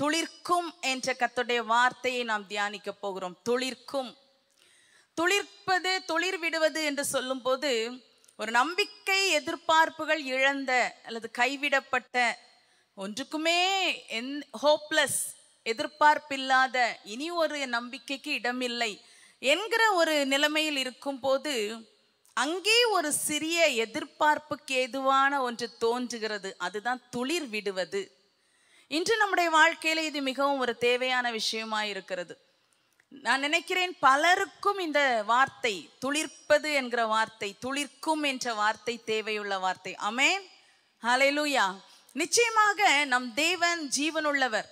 துளிர்க்கும் என்ற கத்துடைய வார்த்தையை நாம் தியானிக்க போகிறோம் துளிர்க்கும் துளிர்ப்பது துளிர் விடுவது என்று சொல்லும்போது ஒரு நம்பிக்கை எதிர்பார்ப்புகள் இழந்த அல்லது கைவிடப்பட்ட ஒன்றுக்குமே என் ஹோப்லெஸ் எதிர்பார்ப்பில்லாத இனி ஒரு நம்பிக்கைக்கு இடமில்லை என்கிற ஒரு நிலைமையில் இருக்கும்போது அங்கே ஒரு சிறிய எதிர்பார்ப்புக்கு ஏதுவான ஒன்று தோன்றுகிறது அதுதான் துளிர் விடுவது இன்று நம்முடைய வாழ்க்கையில் இது மிகவும் ஒரு தேவையான விஷயமாக இருக்கிறது நான் நினைக்கிறேன் பலருக்கும் இந்த வார்த்தை துளிர்ப்பது என்கிற வார்த்தை துளிர்க்கும் என்ற வார்த்தை தேவையுள்ள வார்த்தை அமேன் ஹலெலுயா நிச்சயமாக நம் தேவன் ஜீவனுள்ளவர்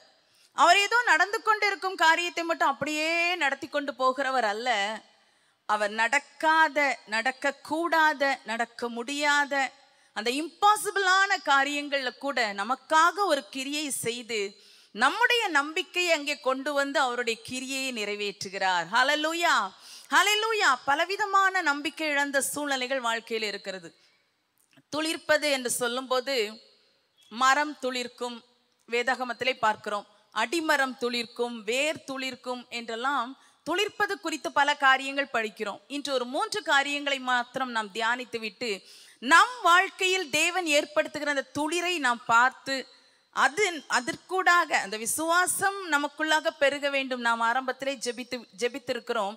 அவர் ஏதோ நடந்து கொண்டிருக்கும் காரியத்தை மட்டும் அப்படியே நடத்தி கொண்டு போகிறவர் அல்ல அவர் நடக்காத நடக்கக்கூடாத நடக்க முடியாத அந்த இம்பாசிபிளான காரியங்களில் கூட நமக்காக ஒரு கிரியை செய்து நம்முடைய நம்பிக்கையை அங்கே கொண்டு வந்து அவருடைய கிரியையை நிறைவேற்றுகிறார் ஹலலூயா ஹலலூயா பலவிதமான நம்பிக்கை இழந்த சூழ்நிலைகள் வாழ்க்கையில் இருக்கிறது துளிர்ப்பது என்று சொல்லும்போது மரம் துளிர்க்கும் வேதகமத்திலே பார்க்கிறோம் அடிமரம் துளிர்க்கும் வேர் துளிர்க்கும் என்றெல்லாம் துளிர்ப்பது குறித்து பல காரியங்கள் படிக்கிறோம் இன்று ஒரு மூன்று காரியங்களை மாத்திரம் நாம் தியானித்து விட்டு நம் வாழ்க்கையில் தேவன் ஏற்படுத்துகிற அந்த துளிரை நாம் பார்த்து அது அதற்கூடாக அந்த விசுவாசம் நமக்குள்ளாக பெருக வேண்டும் நாம் ஆரம்பத்திலே ஜெபித்து ஜெபித்திருக்கிறோம்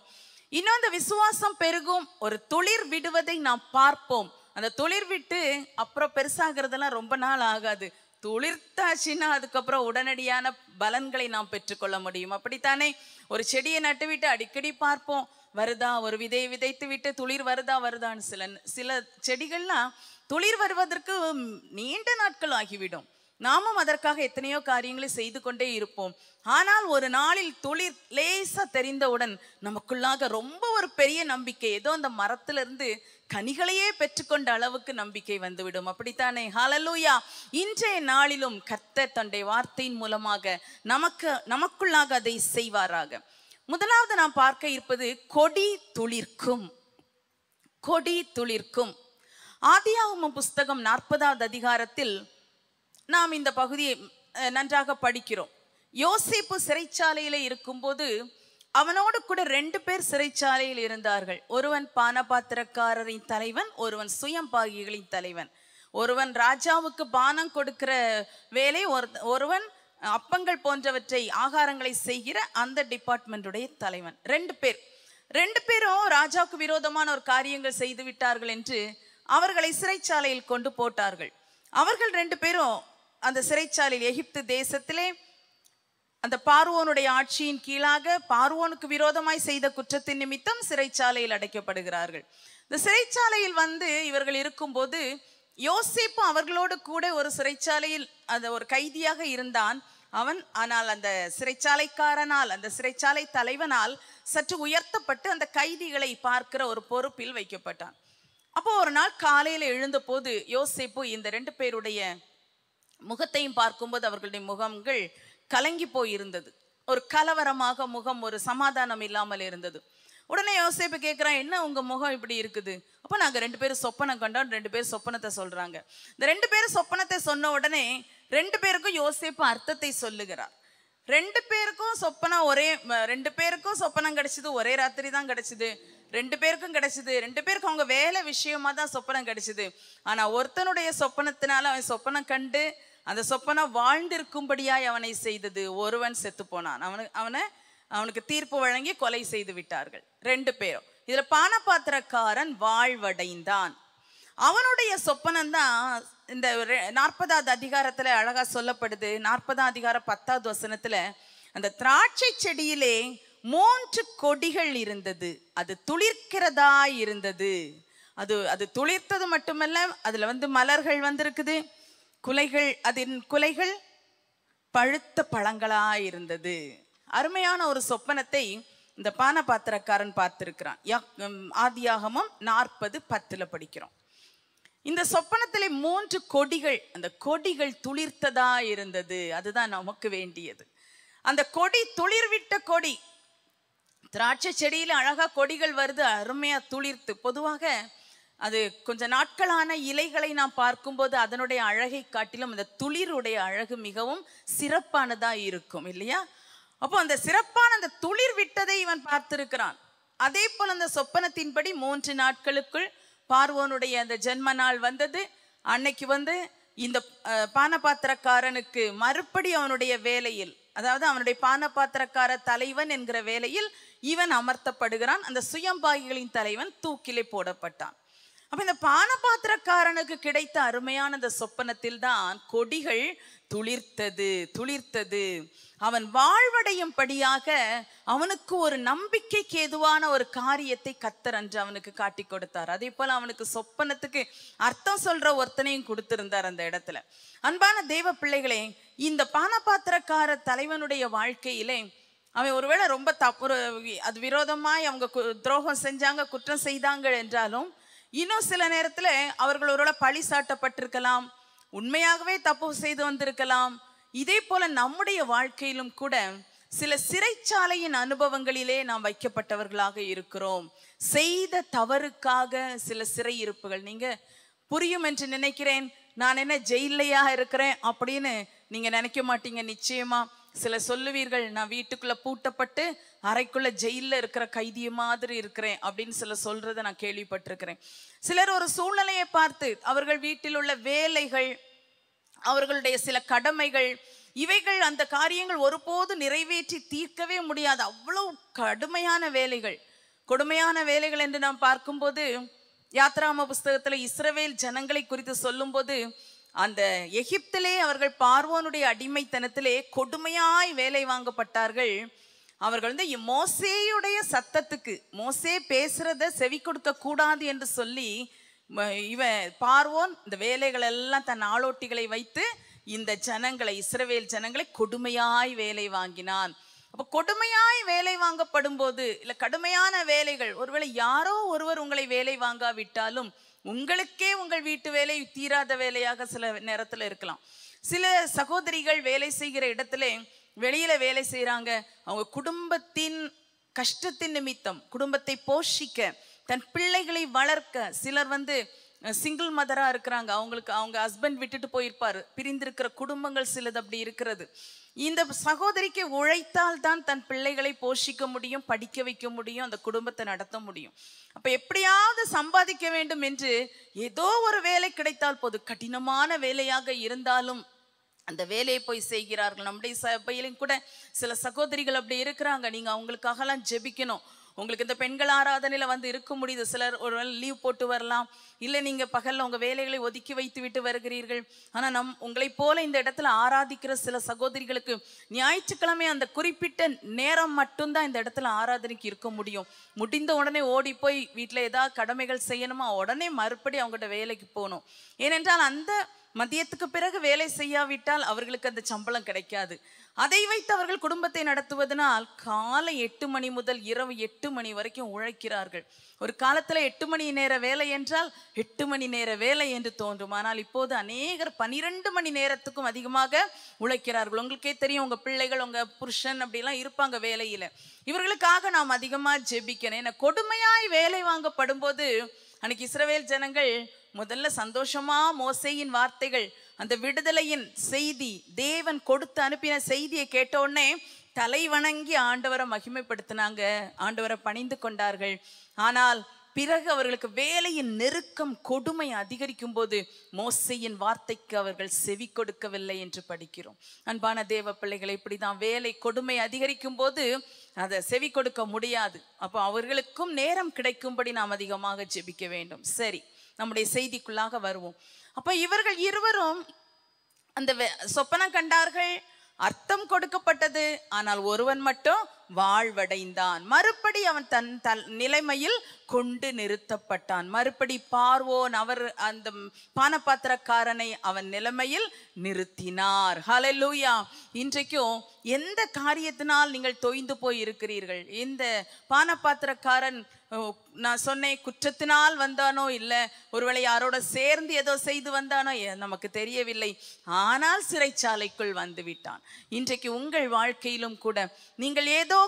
இன்னும் அந்த விசுவாசம் பெருகும் ஒரு துளிர் விடுவதை நாம் பார்ப்போம் அந்த தொழிர் விட்டு அப்புறம் பெருசாகிறதெல்லாம் ரொம்ப நாள் ஆகாது துளிர்த்தாச்சுன்னா அதுக்கப்புறம் உடனடியான பலன்களை நாம் பெற்றுக்கொள்ள முடியும் அப்படித்தானே ஒரு செடியை நட்டுவிட்டு அடிக்கடி பார்ப்போம் வருதா ஒரு விதை விதைத்து விட்டு துளிர் வருதா வருதான்னு சில சில செடிகள்லாம் துளிர் வருவதற்கு நீண்ட நாட்கள் ஆகிவிடும் நாமும் அதற்காக எத்தனையோ காரியங்களை செய்து கொண்டே இருப்போம் ஆனால் ஒரு நாளில் துளிர் லேசா தெரிந்தவுடன் நமக்குள்ளாக ரொம்ப ஒரு பெரிய நம்பிக்கை ஏதோ அந்த மரத்திலிருந்து கனிகளையே பெற்றுக்கொண்ட அளவுக்கு நம்பிக்கை வந்துவிடும் அப்படித்தானே ஹாலலூயா இன்றைய நாளிலும் கர்த்தர் தன்னுடைய வார்த்தையின் மூலமாக நமக்கு நமக்குள்ளாக அதை செய்வாராக முதலாவது நாம் பார்க்க இருப்பது கொடி துளிர்க்கும் கொடி துளிர்க்கும் ஆதியாகம புஸ்தகம் நாற்பதாவது அதிகாரத்தில் நாம் இந்த பகுதியை நன்றாக படிக்கிறோம் யோசிப்பு சிறைச்சாலையில் இருக்கும்போது அவனோடு கூட ரெண்டு பேர் சிறைச்சாலையில் இருந்தார்கள் ஒருவன் பானபாத்திரக்காரரின் தலைவன் ஒருவன் சுயம்பாகிகளின் தலைவன் ஒருவன் ராஜாவுக்கு பானம் கொடுக்கிற வேலை ஒருவன் அப்பங்கள் போன்றவற்றை ஆகாரங்களை செய்கிற அந்த டிபார்ட்மெண்ட்டுடைய தலைவன் ரெண்டு பேர் ரெண்டு பேரும் ராஜாவுக்கு விரோதமான ஒரு காரியங்கள் செய்து விட்டார்கள் என்று அவர்களை சிறைச்சாலையில் கொண்டு போட்டார்கள் அவர்கள் ரெண்டு பேரும் அந்த சிறைச்சாலையில் எகிப்து தேசத்திலே அந்த பார்வோனுடைய ஆட்சியின் கீழாக பார்வோனுக்கு விரோதமாய் செய்த குற்றத்தின் நிமித்தம் சிறைச்சாலையில் அடைக்கப்படுகிறார்கள் இந்த சிறைச்சாலையில் வந்து இவர்கள் இருக்கும்போது யோசிப்பு அவர்களோடு கூட ஒரு சிறைச்சாலையில் அந்த ஒரு கைதியாக இருந்தான் அவன் ஆனால் அந்த சிறைச்சாலைக்காரனால் அந்த சிறைச்சாலை தலைவனால் சற்று உயர்த்தப்பட்டு அந்த கைதிகளை பார்க்கிற ஒரு பொறுப்பில் வைக்கப்பட்டான் அப்போ ஒரு நாள் காலையில் எழுந்த போது யோசிப்பு இந்த ரெண்டு பேருடைய முகத்தையும் பார்க்கும்போது அவர்களுடைய முகங்கள் கலங்கி போயிருந்தது ஒரு கலவரமாக முகம் ஒரு சமாதானம் இல்லாமல் இருந்தது உடனே யோசிப்பு கேட்குறான் என்ன உங்கள் முகம் இப்படி இருக்குது அப்போ நாங்கள் ரெண்டு பேரும் சொப்பனம் கண்டோம் ரெண்டு பேர் சொப்பனத்தை சொல்கிறாங்க இந்த ரெண்டு பேரும் சொப்பனத்தை சொன்ன உடனே ரெண்டு பேருக்கும் யோசிப்பு அர்த்தத்தை சொல்லுகிறார் ரெண்டு பேருக்கும் சொப்பனம் ஒரே ரெண்டு பேருக்கும் சொப்பனம் கிடைச்சிது ஒரே ராத்திரி தான் கிடைச்சிது ரெண்டு பேருக்கும் கிடைச்சிது ரெண்டு பேருக்கும் அவங்க வேலை விஷயமா தான் சொப்பனம் கிடைச்சிது ஆனா ஒருத்தனுடைய சொப்பனத்தினால அவன் சொப்பனம் கண்டு அந்த சொப்பனம் வாழ்ந்திருக்கும்படியாய் அவனை செய்தது ஒருவன் செத்து போனான் அவனு அவனை அவனுக்கு தீர்ப்பு வழங்கி கொலை செய்து விட்டார்கள் ரெண்டு பேரும் இதுல பானபாத்திரக்காரன் வாழ்வடைந்தான் அவனுடைய சொப்பனந்தான் இந்த நாற்பதாவது அதிகாரத்துல அழகா சொல்லப்படுது நாற்பதாம் அதிகார பத்தாவது வசனத்துல அந்த திராட்சை செடியிலே மூன்று கொடிகள் இருந்தது அது துளிர்க்கிறதா இருந்தது அது அது துளிர்த்தது மட்டுமல்ல அதுல வந்து மலர்கள் வந்திருக்குது குலைகள் அதன் குலைகள் பழுத்த பழங்களா இருந்தது அருமையான ஒரு சொப்பனத்தை இந்த பான பாத்திரக்காரன் பார்த்திருக்கிறான் ஆதியாகமும் நாற்பது பத்துல படிக்கிறோம் இந்த சொப்பனத்திலே மூன்று கொடிகள் அந்த கொடிகள் துளிர்த்ததா இருந்தது அதுதான் நமக்கு வேண்டியது அந்த கொடி துளிர்விட்ட கொடி திராட்சை செடியில அழகா கொடிகள் வருது அருமையா துளிர்த்து பொதுவாக அது கொஞ்ச நாட்களான இலைகளை நாம் பார்க்கும்போது அதனுடைய அழகை காட்டிலும் அந்த துளிருடைய அழகு மிகவும் சிறப்பானதா இருக்கும் இல்லையா அப்போ அந்த சிறப்பான அந்த துளிர் விட்டதை இவன் பார்த்திருக்கிறான் அதே போல் அந்த சொப்பனத்தின்படி மூன்று நாட்களுக்குள் பார்வோனுடைய அந்த ஜென்ம நாள் வந்தது அன்னைக்கு வந்து இந்த பானபாத்திரக்காரனுக்கு மறுபடி அவனுடைய வேலையில் அதாவது அவனுடைய பானபாத்திரக்கார தலைவன் என்கிற வேலையில் இவன் அமர்த்தப்படுகிறான் அந்த சுயம்பாகிகளின் தலைவன் தூக்கிலே போடப்பட்டான் அப்ப இந்த பானபாத்திரக்காரனுக்கு கிடைத்த அருமையான அந்த சொப்பனத்தில் தான் கொடிகள் துளிர்த்தது துளிர்த்தது அவன் வாழ்வடையும் படியாக அவனுக்கு ஒரு நம்பிக்கைக்கு எதுவான ஒரு காரியத்தை கத்தர் என்று அவனுக்கு காட்டி கொடுத்தார் அதே போல அவனுக்கு சொப்பனத்துக்கு அர்த்தம் சொல்ற ஒருத்தனையும் கொடுத்திருந்தார் அந்த இடத்துல அன்பான தெய்வ பிள்ளைகளே இந்த பானபாத்திரக்கார தலைவனுடைய வாழ்க்கையிலே அவன் ஒருவேளை ரொம்ப தப்பு அது விரோதமாய் அவங்க துரோகம் செஞ்சாங்க குற்றம் செய்தாங்க என்றாலும் இன்னும் சில நேரத்தில் அவர்கள் ஒரு பழி சாட்டப்பட்டிருக்கலாம் உண்மையாகவே தப்பு செய்து வந்திருக்கலாம் இதே போல நம்முடைய வாழ்க்கையிலும் கூட சில சிறைச்சாலையின் அனுபவங்களிலே நாம் வைக்கப்பட்டவர்களாக இருக்கிறோம் செய்த தவறுக்காக சில சிறையிருப்புகள் நீங்க புரியும் என்று நினைக்கிறேன் நான் என்ன ஜெயிலையாக இருக்கிறேன் அப்படின்னு நீங்க நினைக்க மாட்டீங்க நிச்சயமா சில சொல்லுவீர்கள் நான் வீட்டுக்குள்ள பூட்டப்பட்டு அறைக்குள்ள ஜெயிலில் இருக்கிற கைதிய மாதிரி இருக்கிறேன் அப்படின்னு சில சொல்றதை நான் கேள்விப்பட்டிருக்கிறேன் சிலர் ஒரு சூழ்நிலையை பார்த்து அவர்கள் வீட்டில் உள்ள வேலைகள் அவர்களுடைய சில கடமைகள் இவைகள் அந்த காரியங்கள் ஒருபோது நிறைவேற்றி தீர்க்கவே முடியாது அவ்வளவு கடுமையான வேலைகள் கொடுமையான வேலைகள் என்று நாம் பார்க்கும்போது யாத்ராம புஸ்தகத்தில் இஸ்ரவேல் ஜனங்களை குறித்து சொல்லும்போது அந்த எகிப்திலே அவர்கள் பார்வோனுடைய அடிமைத்தனத்திலே கொடுமையாய் வேலை வாங்கப்பட்டார்கள் அவர்கள் வந்து மோசேயுடைய சத்தத்துக்கு மோசே பேசுறத செவி கொடுக்க கூடாது என்று சொல்லி இவன் பார்வோன் இந்த வேலைகள் எல்லாம் தன் ஆளோட்டிகளை வைத்து இந்த ஜனங்களை இஸ்ரவேல் ஜனங்களை கொடுமையாய் வேலை வாங்கினான் அப்போ கொடுமையாய் வேலை வாங்கப்படும் போது இல்லை கடுமையான வேலைகள் ஒருவேளை யாரோ ஒருவர் உங்களை வேலை வாங்காவிட்டாலும் உங்களுக்கே உங்கள் வீட்டு வேலை தீராத வேலையாக சில நேரத்தில் இருக்கலாம் சில சகோதரிகள் வேலை செய்கிற இடத்துல வெளியில வேலை செய்கிறாங்க அவங்க குடும்பத்தின் கஷ்டத்தின் நிமித்தம் குடும்பத்தை போஷிக்க தன் பிள்ளைகளை வளர்க்க சிலர் வந்து சிங்கிள் மதராக இருக்கிறாங்க அவங்களுக்கு அவங்க ஹஸ்பண்ட் விட்டுட்டு போயிருப்பார் பிரிந்திருக்கிற குடும்பங்கள் சிலது அப்படி இருக்கிறது இந்த சகோதரிக்கு உழைத்தால் தான் தன் பிள்ளைகளை போஷிக்க முடியும் படிக்க வைக்க முடியும் அந்த குடும்பத்தை நடத்த முடியும் அப்ப எப்படியாவது சம்பாதிக்க வேண்டும் என்று ஏதோ ஒரு வேலை கிடைத்தால் போது கடினமான வேலையாக இருந்தாலும் அந்த வேலையை போய் செய்கிறார்கள் நம்முடைய சபையிலும் கூட சில சகோதரிகள் அப்படி இருக்கிறாங்க நீங்க அவங்களுக்காகலாம் ஜெபிக்கணும் உங்களுக்கு இந்த பெண்கள் ஆராதனையில் வந்து இருக்க முடியுது சிலர் ஒரு லீவ் போட்டு வரலாம் இல்லை நீங்கள் பகலில் உங்கள் வேலைகளை ஒதுக்கி வைத்து விட்டு வருகிறீர்கள் ஆனால் நம் உங்களைப் போல இந்த இடத்துல ஆராதிக்கிற சில சகோதரிகளுக்கு ஞாயிற்றுக்கிழமை அந்த குறிப்பிட்ட நேரம் மட்டும்தான் இந்த இடத்துல ஆராதனைக்கு இருக்க முடியும் முடிந்த உடனே ஓடி போய் வீட்டில் ஏதாவது கடமைகள் செய்யணுமா உடனே மறுபடி அவங்ககிட்ட வேலைக்கு போகணும் ஏனென்றால் அந்த மதியத்துக்கு பிறகு வேலை செய்யாவிட்டால் அவர்களுக்கு அந்த சம்பளம் கிடைக்காது அதை வைத்து அவர்கள் குடும்பத்தை நடத்துவதனால் காலை எட்டு மணி முதல் இரவு எட்டு மணி வரைக்கும் உழைக்கிறார்கள் ஒரு காலத்தில் எட்டு மணி நேர வேலை என்றால் எட்டு மணி நேர வேலை என்று தோன்றும் ஆனால் இப்போது அநேகர் பனிரெண்டு மணி நேரத்துக்கும் அதிகமாக உழைக்கிறார்கள் உங்களுக்கே தெரியும் உங்கள் பிள்ளைகள் உங்கள் புருஷன் அப்படிலாம் இருப்பாங்க வேலையில் இவர்களுக்காக நாம் அதிகமாக ஜெபிக்கணும் ஏன்னா கொடுமையாய் வேலை வாங்கப்படும் போது அன்னைக்கு இஸ்ரவேல் ஜனங்கள் முதல்ல சந்தோஷமா மோசையின் வார்த்தைகள் அந்த விடுதலையின் செய்தி தேவன் கொடுத்து அனுப்பின செய்தியை கேட்டோடனே தலை வணங்கி ஆண்டவரை மகிமைப்படுத்தினாங்க ஆண்டவரை பணிந்து கொண்டார்கள் ஆனால் பிறகு அவர்களுக்கு வேலையின் நெருக்கம் கொடுமை அதிகரிக்கும் போது மோசையின் வார்த்தைக்கு அவர்கள் செவி கொடுக்கவில்லை என்று படிக்கிறோம் அன்பான தேவ பிள்ளைகளை இப்படிதான் வேலை கொடுமை அதிகரிக்கும் போது அதை செவி கொடுக்க முடியாது அப்போ அவர்களுக்கும் நேரம் கிடைக்கும்படி நாம் அதிகமாக ஜெபிக்க வேண்டும் சரி நம்முடைய செய்திக்குள்ளாக வருவோம் அப்போ இவர்கள் இருவரும் அந்த சொப்பனம் கண்டார்கள் அர்த்தம் கொடுக்கப்பட்டது ஆனால் ஒருவன் மட்டும் வாழ்வடைந்தான் மறுபடி அவன் தன் தன் நிலைமையில் கொண்டு நிறுத்தப்பட்டான் மறுபடி பார்வோன் அவர் அந்த பாத்திரக்காரனை அவன் நிலைமையில் நிறுத்தினார் ஹலலூயா இன்றைக்கும் எந்த காரியத்தினால் நீங்கள் தொய்ந்து போய் இருக்கிறீர்கள் இந்த பாத்திரக்காரன் நான் சொன்னேன் குற்றத்தினால் வந்தானோ இல்லை ஒருவேளை யாரோட சேர்ந்து ஏதோ செய்து வந்தானோ நமக்கு தெரியவில்லை ஆனால் சிறைச்சாலைக்குள் வந்து விட்டான் இன்றைக்கு உங்கள் வாழ்க்கையிலும் கூட நீங்கள் ஏதோ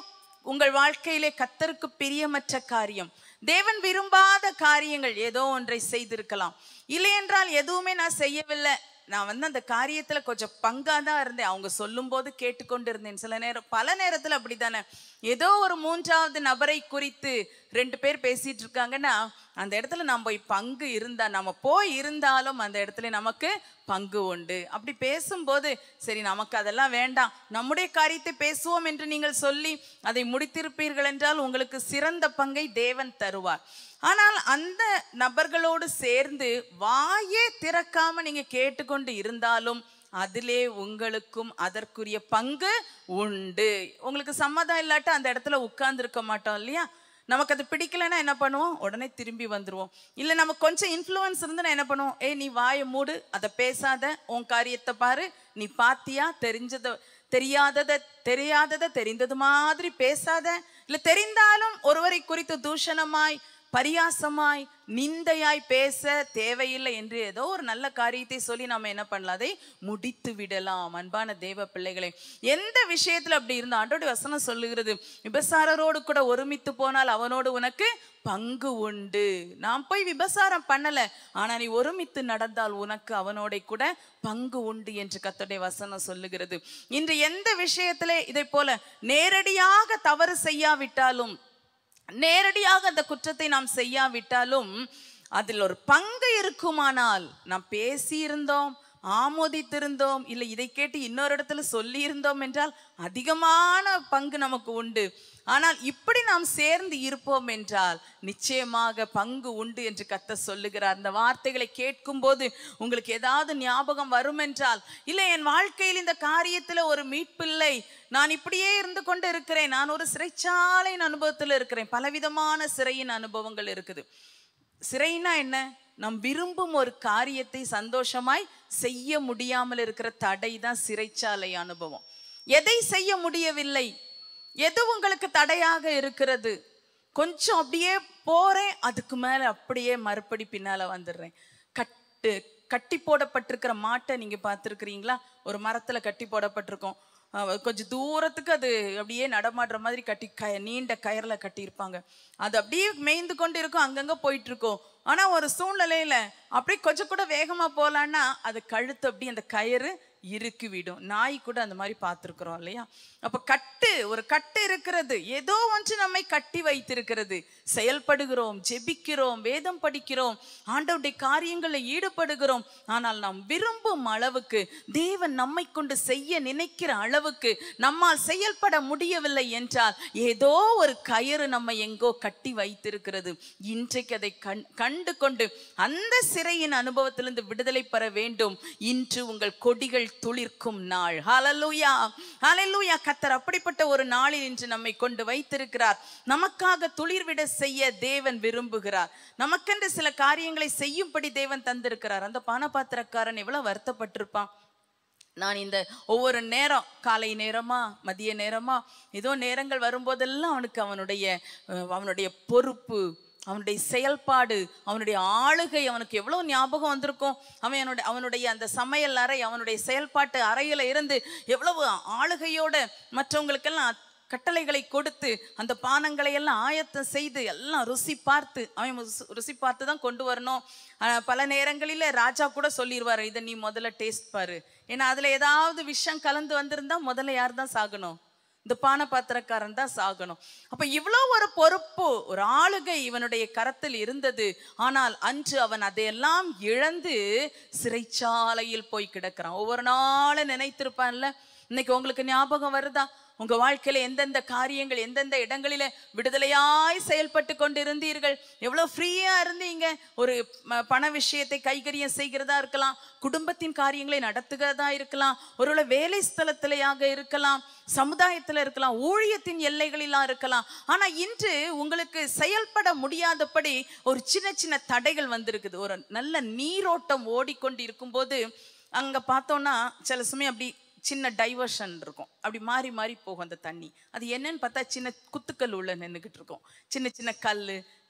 உங்கள் வாழ்க்கையிலே கத்தருக்கு பிரியமற்ற காரியம் தேவன் விரும்பாத காரியங்கள் ஏதோ ஒன்றை செய்திருக்கலாம் இல்லை என்றால் எதுவுமே நான் செய்யவில்லை நான் வந்து அந்த காரியத்தில் கொஞ்சம் பங்காக தான் இருந்தேன் அவங்க சொல்லும் போது கேட்டுக்கொண்டு இருந்தேன் சில நேரம் பல நேரத்தில் அப்படி தானே ஏதோ ஒரு மூன்றாவது நபரை குறித்து ரெண்டு பேர் பேசிட்டு இருக்காங்கன்னா அந்த இடத்துல நம்ம பங்கு இருந்தா நம்ம போய் இருந்தாலும் அந்த இடத்துல நமக்கு பங்கு உண்டு அப்படி பேசும்போது சரி நமக்கு அதெல்லாம் வேண்டாம் நம்முடைய காரியத்தை பேசுவோம் என்று நீங்கள் சொல்லி அதை முடித்திருப்பீர்கள் என்றால் உங்களுக்கு சிறந்த பங்கை தேவன் தருவார் ஆனால் அந்த நபர்களோடு சேர்ந்து வாயே திறக்காம நீங்க கேட்டுக்கொண்டு இருந்தாலும் அதிலே உங்களுக்கும் அதற்குரிய பங்கு உண்டு உங்களுக்கு சம்மதம் இல்லாட்ட அந்த இடத்துல உட்கார்ந்து இருக்க மாட்டோம் இல்லையா நமக்கு அது பிடிக்கலைன்னா என்ன பண்ணுவோம் உடனே திரும்பி வந்துடுவோம் இல்லை நமக்கு கொஞ்சம் இன்ஃப்ளூயன்ஸ் இருந்துன்னா என்ன பண்ணுவோம் ஏய் நீ வாயை மூடு அதை பேசாத உன் காரியத்தை பாரு நீ பாத்தியா தெரிஞ்சதை தெரியாததை தெரியாததை தெரிந்தது மாதிரி பேசாத இல்லை தெரிந்தாலும் ஒருவரை குறித்து தூஷணமாய் பரியாசமாய் நிந்தையாய் பேச தேவையில்லை என்று ஏதோ ஒரு நல்ல காரியத்தை சொல்லி நாம் என்ன பண்ணலாம் அதை முடித்து விடலாம் அன்பான தேவ பிள்ளைகளை எந்த விஷயத்தில் அப்படி இருந்த ஆண்டோடைய வசனம் சொல்லுகிறது விபசாரரோடு கூட ஒருமித்து போனால் அவனோடு உனக்கு பங்கு உண்டு நான் போய் விபசாரம் பண்ணல ஆனா நீ ஒருமித்து நடந்தால் உனக்கு அவனோட கூட பங்கு உண்டு என்று கத்தோடைய வசனம் சொல்லுகிறது இன்று எந்த விஷயத்துல இதை போல நேரடியாக தவறு செய்யாவிட்டாலும் நேரடியாக அந்த குற்றத்தை நாம் செய்யாவிட்டாலும் அதில் ஒரு பங்கு இருக்குமானால் நாம் பேசியிருந்தோம் ஆமோதித்திருந்தோம் இல்லை இதை கேட்டு இன்னொரு இடத்துல சொல்லியிருந்தோம் என்றால் அதிகமான பங்கு நமக்கு உண்டு ஆனால் இப்படி நாம் சேர்ந்து இருப்போம் என்றால் நிச்சயமாக பங்கு உண்டு என்று கத்த சொல்லுகிறார் அந்த வார்த்தைகளை கேட்கும் போது உங்களுக்கு ஏதாவது ஞாபகம் வரும் என்றால் இல்லை என் வாழ்க்கையில் இந்த காரியத்தில் ஒரு மீட்பில்லை நான் இப்படியே இருந்து கொண்டு இருக்கிறேன் நான் ஒரு சிறைச்சாலையின் அனுபவத்தில் இருக்கிறேன் பலவிதமான சிறையின் அனுபவங்கள் இருக்குது சிறைனா என்ன நம் விரும்பும் ஒரு காரியத்தை சந்தோஷமாய் செய்ய முடியாமல் இருக்கிற தடை தான் சிறைச்சாலை அனுபவம் எதை செய்ய முடியவில்லை எது உங்களுக்கு தடையாக இருக்கிறது கொஞ்சம் அப்படியே போறேன் அதுக்கு மேல அப்படியே மறுபடி பின்னால வந்துடுறேன் கட்டு கட்டி போடப்பட்டிருக்கிற மாட்டை நீங்க பார்த்துருக்கிறீங்களா ஒரு மரத்துல கட்டி போடப்பட்டிருக்கோம் கொஞ்சம் தூரத்துக்கு அது அப்படியே நடமாடுற மாதிரி கட்டி கய நீண்ட கயரில் கட்டியிருப்பாங்க அது அப்படியே மேய்ந்து கொண்டு இருக்கும் அங்கங்கே போயிட்டு இருக்கோம் ஆனால் ஒரு சூழ்நிலையில் அப்படியே கொஞ்சம் கூட வேகமாக போகலான்னா அது கழுத்து அப்படி அந்த கயிறு விடும் நாய் கூட அந்த மாதிரி பார்த்துருக்குறோம் இல்லையா அப்போ கட்டு ஒரு கட்டு இருக்கிறது ஏதோ ஒன்று நம்மை கட்டி வைத்திருக்கிறது செயல்படுகிறோம் ஜெபிக்கிறோம் வேதம் படிக்கிறோம் ஆண்டவுடைய காரியங்களில் ஈடுபடுகிறோம் ஆனால் நாம் விரும்பும் அளவுக்கு தேவன் நம்மை கொண்டு செய்ய நினைக்கிற அளவுக்கு நம்மால் செயல்பட முடியவில்லை என்றால் ஏதோ ஒரு கயிறு நம்ம எங்கோ கட்டி வைத்திருக்கிறது இன்றைக்கு அதை கண் கண்டு கொண்டு அந்த சிறையின் அனுபவத்திலிருந்து விடுதலை பெற வேண்டும் இன்று உங்கள் கொடிகள் துளிர்க்கும் நாள் ஹலலூயா ஹலலூயா கத்தர் அப்படிப்பட்ட ஒரு நாளில் இன்று நம்மை கொண்டு வைத்திருக்கிறார் நமக்காக துளிர்விட செய்ய தேவன் விரும்புகிறார் நமக்கென்று சில காரியங்களை செய்யும்படி தேவன் தந்திருக்கிறார் அந்த பானபாத்திரக்காரன் எவ்வளவு வருத்தப்பட்டிருப்பான் நான் இந்த ஒவ்வொரு நேரம் காலை நேரமா மதிய நேரமா ஏதோ நேரங்கள் வரும்போதெல்லாம் அவனுக்கு அவனுடைய அவனுடைய பொறுப்பு அவனுடைய செயல்பாடு அவனுடைய ஆளுகை அவனுக்கு எவ்வளோ ஞாபகம் வந்திருக்கும் அவன் அவனுடைய அந்த சமையல் அறை அவனுடைய செயல்பாட்டு அறையில் இருந்து எவ்வளவு ஆளுகையோட மற்றவங்களுக்கெல்லாம் கட்டளைகளை கொடுத்து அந்த பானங்களை எல்லாம் ஆயத்தம் செய்து எல்லாம் ருசி பார்த்து அவன் ருசி பார்த்து தான் கொண்டு வரணும் பல நேரங்களில் ராஜா கூட சொல்லிடுவார் இதை நீ முதல்ல டேஸ்ட் பாரு ஏன்னா அதில் ஏதாவது விஷம் கலந்து வந்திருந்தா முதல்ல யார் தான் சாகணும் இந்த பான பாத்திரக்காரன் தான் சாகணும் அப்ப இவ்வளோ ஒரு பொறுப்பு ஒரு ஆளுகை இவனுடைய கரத்தில் இருந்தது ஆனால் அன்று அவன் அதையெல்லாம் இழந்து சிறைச்சாலையில் போய் கிடக்கிறான் ஒவ்வொரு நாளும் நினைத்திருப்பான்ல இன்னைக்கு உங்களுக்கு ஞாபகம் வருதா உங்க வாழ்க்கையில எந்தெந்த காரியங்கள் எந்தெந்த இடங்களில விடுதலையாய் செயல்பட்டு கொண்டு இருந்தீர்கள் எவ்வளவு ஃப்ரீயா இருந்தீங்க ஒரு பண விஷயத்தை கைகரியம் செய்கிறதா இருக்கலாம் குடும்பத்தின் காரியங்களை நடத்துகிறதா இருக்கலாம் ஒருவேளை வேலை ஸ்தலத்திலேயாக இருக்கலாம் சமுதாயத்தில் இருக்கலாம் ஊழியத்தின் எல்லைகளிலாம் இருக்கலாம் ஆனால் இன்று உங்களுக்கு செயல்பட முடியாதபடி ஒரு சின்ன சின்ன தடைகள் வந்திருக்குது ஒரு நல்ல நீரோட்டம் ஓடிக்கொண்டு இருக்கும்போது அங்கே பார்த்தோன்னா சில சமயம் அப்படி சின்ன டைவர்ஷன் இருக்கும் அப்படி மாறி மாறி போகும் அந்த தண்ணி அது என்னன்னு பார்த்தா சின்ன குத்துக்கல் உள்ள நின்றுக்கிட்டு இருக்கும் சின்ன சின்ன கல்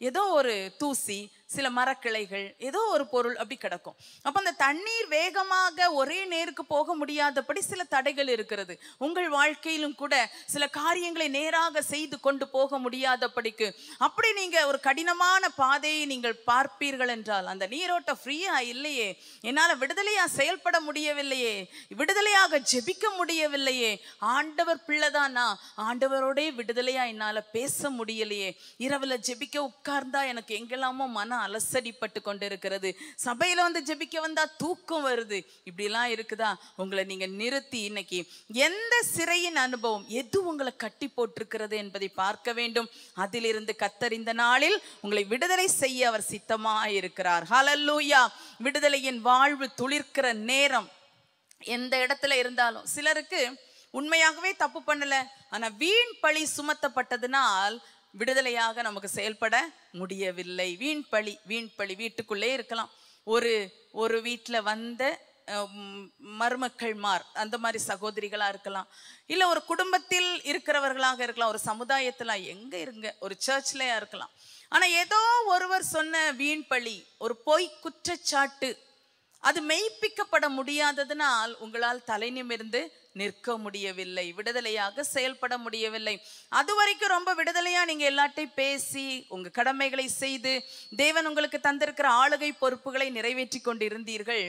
ஏதோ ஒரு தூசி சில மரக்கிளைகள் ஏதோ ஒரு பொருள் அப்படி கிடக்கும் அப்போ அந்த தண்ணீர் வேகமாக ஒரே நேருக்கு போக முடியாதபடி சில தடைகள் இருக்கிறது உங்கள் வாழ்க்கையிலும் கூட சில காரியங்களை நேராக செய்து கொண்டு போக முடியாதபடிக்கு அப்படி நீங்கள் ஒரு கடினமான பாதையை நீங்கள் பார்ப்பீர்கள் என்றால் அந்த நீரோட்டம் ஃப்ரீயாக இல்லையே என்னால் விடுதலையாக செயல்பட முடியவில்லையே விடுதலையாக ஜெபிக்க முடியவில்லையே ஆண்டவர் பிள்ளைதானா ஆண்டவரோடே விடுதலையாக என்னால் பேச முடியலையே இரவில் ஜெபிக்க உட்கார் உட்கார்ந்தா எனக்கு எங்கெல்லாமோ மன அலசடிப்பட்டு கொண்டு இருக்கிறது சபையில் வந்து ஜெபிக்க வந்தா தூக்கம் வருது இப்படிலாம் இருக்குதா உங்களை நீங்க நிறுத்தி இன்னைக்கு எந்த சிறையின் அனுபவம் எது உங்களை கட்டி போட்டிருக்கிறது என்பதை பார்க்க வேண்டும் அதிலிருந்து கத்தறிந்த நாளில் உங்களை விடுதலை செய்ய அவர் சித்தமாயிருக்கிறார் இருக்கிறார் ஹலல்லூயா விடுதலையின் வாழ்வு துளிர்க்கிற நேரம் எந்த இடத்துல இருந்தாலும் சிலருக்கு உண்மையாகவே தப்பு பண்ணல ஆனா வீண் பழி சுமத்தப்பட்டதுனால் விடுதலையாக நமக்கு செயல்பட முடியவில்லை வீண் பழி வீண் பழி வீட்டுக்குள்ளே இருக்கலாம் ஒரு ஒரு வீட்டில் வந்த மருமக்கள்மார் அந்த மாதிரி சகோதரிகளாக இருக்கலாம் இல்லை ஒரு குடும்பத்தில் இருக்கிறவர்களாக இருக்கலாம் ஒரு சமுதாயத்தில் எங்கே இருங்க ஒரு சர்ச்சிலேயே இருக்கலாம் ஆனால் ஏதோ ஒருவர் சொன்ன வீண் பழி ஒரு பொய் குற்றச்சாட்டு அது மெய்ப்பிக்கப்பட முடியாததுனால் உங்களால் தலை நிமிர்ந்து நிற்க முடியவில்லை விடுதலையாக செயல்பட முடியவில்லை அது வரைக்கும் ரொம்ப விடுதலையா நீங்க எல்லாட்டையும் பேசி உங்க கடமைகளை செய்து தேவன் உங்களுக்கு தந்திருக்கிற ஆளுகை பொறுப்புகளை நிறைவேற்றி கொண்டு இருந்தீர்கள்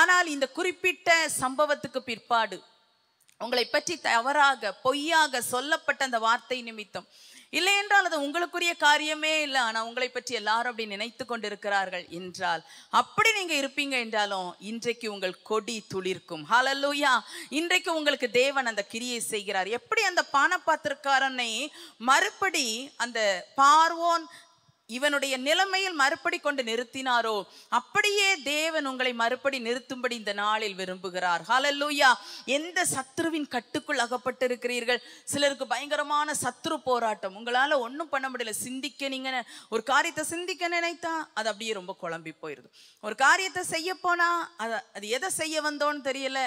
ஆனால் இந்த குறிப்பிட்ட சம்பவத்துக்கு பிற்பாடு உங்களை பற்றி தவறாக பொய்யாக சொல்லப்பட்ட அந்த வார்த்தை நிமித்தம் இல்லை என்றால் அது உங்களுக்குரிய காரியமே இல்லை ஆனால் உங்களை பற்றி எல்லாரும் அப்படி நினைத்து கொண்டிருக்கிறார்கள் என்றால் அப்படி நீங்கள் இருப்பீங்க என்றாலும் இன்றைக்கு உங்கள் கொடி துளிர்க்கும் ஹலல்லூயா இன்றைக்கு உங்களுக்கு தேவன் அந்த கிரியை செய்கிறார் எப்படி அந்த பானப்பாத்திரக்காரனை மறுபடி அந்த பார்வோன் இவனுடைய நிலைமையில் மறுபடி கொண்டு நிறுத்தினாரோ அப்படியே தேவன் உங்களை மறுபடி நிறுத்தும்படி இந்த நாளில் விரும்புகிறார் ஹலல்லூயா எந்த சத்ருவின் கட்டுக்குள் அகப்பட்டிருக்கிறீர்கள் சிலருக்கு பயங்கரமான சத்ரு போராட்டம் உங்களால ஒன்றும் பண்ண முடியல சிந்திக்க நீங்க ஒரு காரியத்தை சிந்திக்க நினைத்தா அது அப்படியே ரொம்ப குழம்பி போயிருது ஒரு காரியத்தை செய்ய போனா அது அது எதை செய்ய வந்தோன்னு தெரியல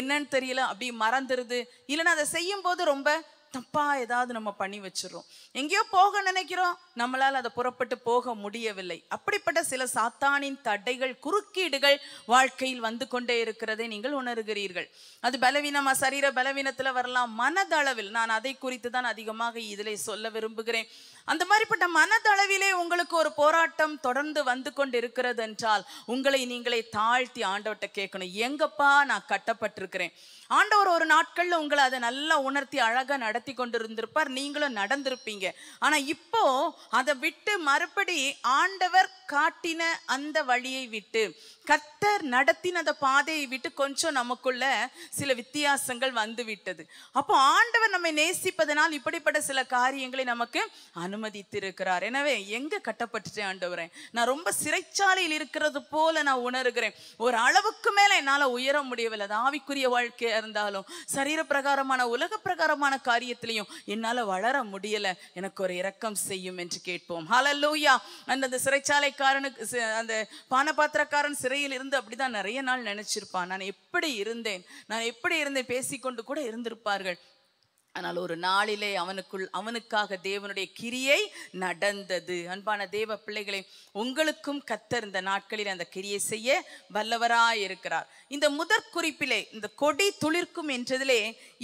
என்னன்னு தெரியல அப்படி மறந்துருது இல்லைன்னா அதை செய்யும் போது ரொம்ப தப்பாக ஏதாவது நம்ம பண்ணி வச்சிடறோம் எங்கேயோ போக நினைக்கிறோம் நம்மளால் அதை புறப்பட்டு போக முடியவில்லை அப்படிப்பட்ட சில சாத்தானின் தடைகள் குறுக்கீடுகள் வாழ்க்கையில் வந்து கொண்டே இருக்கிறதை நீங்கள் உணர்கிறீர்கள் அது பலவீனமாக சரீர பலவீனத்தில் வரலாம் மனதளவில் நான் அதை குறித்து தான் அதிகமாக இதில் சொல்ல விரும்புகிறேன் அந்த மாதிரிப்பட்ட மனதளவிலே உங்களுக்கு ஒரு போராட்டம் தொடர்ந்து வந்து கொண்டு இருக்கிறது என்றால் உங்களை நீங்களே தாழ்த்தி ஆண்டவர்கிட்ட கேட்கணும் எங்கப்பா நான் கட்டப்பட்டிருக்கிறேன் ஆண்டவர் ஒரு நாட்களில் உங்களை அதை நல்லா உணர்த்தி அழகாக நடத்தி நடத்தி கொண்டிருந்திருப்பார் நீங்களும் நடந்திருப்பீங்க ஆனா இப்போ அதை விட்டு மறுபடி ஆண்டவர் காட்டின அந்த வழியை விட்டு கத்தர் நடத்தின அந்த பாதையை விட்டு கொஞ்சம் நமக்குள்ள சில வித்தியாசங்கள் வந்து விட்டது அப்போ ஆண்டவர் நம்மை நேசிப்பதனால் இப்படிப்பட்ட சில காரியங்களை நமக்கு அனுமதித்திருக்கிறார் எனவே எங்க கட்டப்பட்டுட்டேன் ஆண்டவரே நான் ரொம்ப சிறைச்சாலையில் இருக்கிறது போல நான் உணர்கிறேன் ஒரு அளவுக்கு மேல என்னால உயர முடியவில்லை ஆவிக்குரிய வாழ்க்கையா இருந்தாலும் சரீரப்பிரகாரமான உலக பிரகாரமான காரியத்தை காரியத்திலையும் என்னால் வளர முடியலை எனக்கு ஒரு இரக்கம் செய்யும் என்று கேட்போம் ஹலல்லூயா அந்த அந்த சிறைச்சாலைக்காரனுக்கு அந்த பானபாத்திரக்காரன் சிறையில் இருந்து அப்படிதான் நிறைய நாள் நினைச்சிருப்பான் நான் எப்படி இருந்தேன் நான் எப்படி இருந்தேன் பேசிக்கொண்டு கூட இருந்திருப்பார்கள் ஆனால் ஒரு நாளிலே அவனுக்குள் அவனுக்காக தேவனுடைய கிரியை நடந்தது அன்பான தேவ பிள்ளைகளை உங்களுக்கும் கத்தர் இந்த நாட்களில் அந்த கிரியை செய்ய வல்லவராயிருக்கிறார் இருக்கிறார் இந்த முதற் குறிப்பிலே இந்த கொடி துளிர்க்கும் என்றதிலே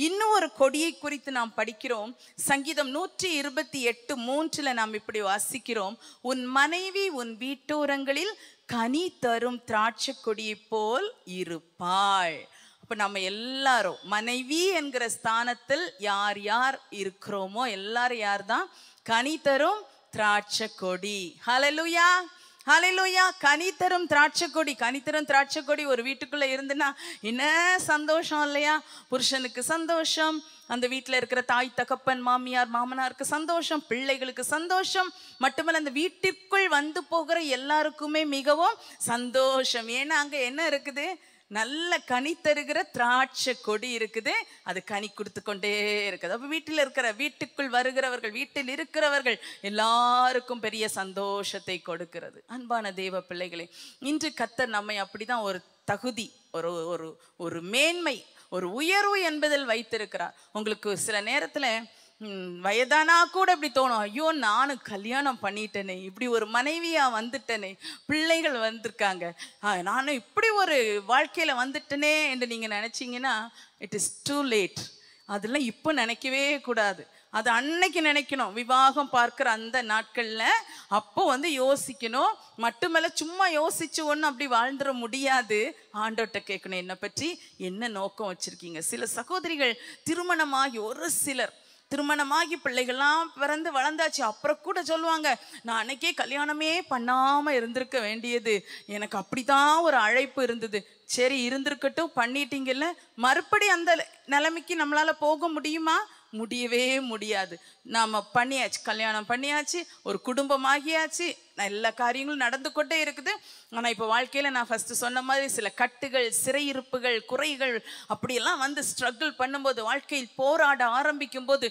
இன்னும் ஒரு கொடியை குறித்து நாம் படிக்கிறோம் சங்கீதம் நூற்றி இருபத்தி எட்டு மூன்றில் நாம் இப்படி வாசிக்கிறோம் உன் மனைவி உன் வீட்டோரங்களில் கனி தரும் திராட்சை கொடியை போல் இருப்பாள் இப்போ நம்ம எல்லாரும் மனைவி என்கிற ஸ்தானத்தில் யார் யார் இருக்கிறோமோ எல்லாரும் யார் தான் கனி தரும் திராட்சை கொடி ஹலலுயா ஹலெலுயா கனித்தரும் திராட்சைக்கொடி கனித்தரும் திராட்சைக்கொடி ஒரு வீட்டுக்குள்ளே இருந்துன்னா என்ன சந்தோஷம் இல்லையா புருஷனுக்கு சந்தோஷம் அந்த வீட்டில் இருக்கிற தாய் தகப்பன் மாமியார் மாமனாருக்கு சந்தோஷம் பிள்ளைகளுக்கு சந்தோஷம் மட்டுமல்ல அந்த வீட்டிற்குள் வந்து போகிற எல்லாருக்குமே மிகவும் சந்தோஷம் ஏன்னா அங்கே என்ன இருக்குது நல்ல கனி தருகிற திராட்சை கொடி இருக்குது அது கனி கொடுத்து கொண்டே இருக்குது அப்போ வீட்டில் இருக்கிற வீட்டுக்குள் வருகிறவர்கள் வீட்டில் இருக்கிறவர்கள் எல்லாருக்கும் பெரிய சந்தோஷத்தை கொடுக்கிறது அன்பான தெய்வ பிள்ளைகளே இன்று கத்தர் நம்மை அப்படிதான் ஒரு தகுதி ஒரு ஒரு ஒரு மேன்மை ஒரு உயர்வு என்பதில் வைத்திருக்கிறார் உங்களுக்கு சில நேரத்தில் வயதானா கூட இப்படி தோணும் ஐயோ நானும் கல்யாணம் பண்ணிட்டேனே இப்படி ஒரு மனைவியா வந்துட்டனே பிள்ளைகள் வந்திருக்காங்க நானும் இப்படி ஒரு வாழ்க்கையில வந்துட்டேனே என்று நீங்க நினைச்சீங்கன்னா இட் இஸ் டூ லேட் அதெல்லாம் இப்போ நினைக்கவே கூடாது அது அன்னைக்கு நினைக்கணும் விவாகம் பார்க்குற அந்த நாட்களில் அப்போ வந்து யோசிக்கணும் மட்டுமல்ல சும்மா யோசிச்சு ஒன்று அப்படி வாழ்ந்துட முடியாது ஆண்டோட்ட கேட்கணும் என்னை பற்றி என்ன நோக்கம் வச்சுருக்கீங்க சில சகோதரிகள் திருமணமாகி ஒரு சிலர் திருமணமாகி பிள்ளைகள்லாம் பிறந்து வளர்ந்தாச்சு அப்புறம் கூட சொல்லுவாங்க நான் அன்னைக்கே கல்யாணமே பண்ணாமல் இருந்திருக்க வேண்டியது எனக்கு அப்படி தான் ஒரு அழைப்பு இருந்தது சரி இருந்திருக்கட்டும் பண்ணிட்டீங்கல்ல மறுபடி அந்த நிலைமைக்கு நம்மளால் போக முடியுமா முடியவே முடியாது நாம் பண்ணியாச்சு கல்யாணம் பண்ணியாச்சு ஒரு குடும்பமாகியாச்சு எல்லா காரியங்களும் நடந்து கொண்டே இருக்குது ஆனால் இப்போ வாழ்க்கையில் நான் ஃபஸ்ட்டு சொன்ன மாதிரி சில கட்டுகள் சிறையிருப்புகள் குறைகள் அப்படியெல்லாம் வந்து ஸ்ட்ரகிள் பண்ணும்போது வாழ்க்கையில் போராட ஆரம்பிக்கும் போது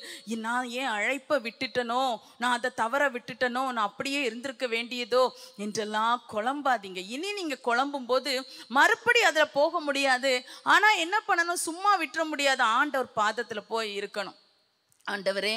நான் ஏன் அழைப்பை விட்டுட்டனோ நான் அதை தவற விட்டுட்டனோ நான் அப்படியே இருந்திருக்க வேண்டியதோ என்றெல்லாம் குழம்பாதீங்க இனி நீங்கள் குழம்பும் போது மறுபடி அதில் போக முடியாது ஆனால் என்ன பண்ணணும் சும்மா விட்டுற முடியாது ஆண்டவர் பாதத்தில் போய் இருக்கணும் ஆண்டவரே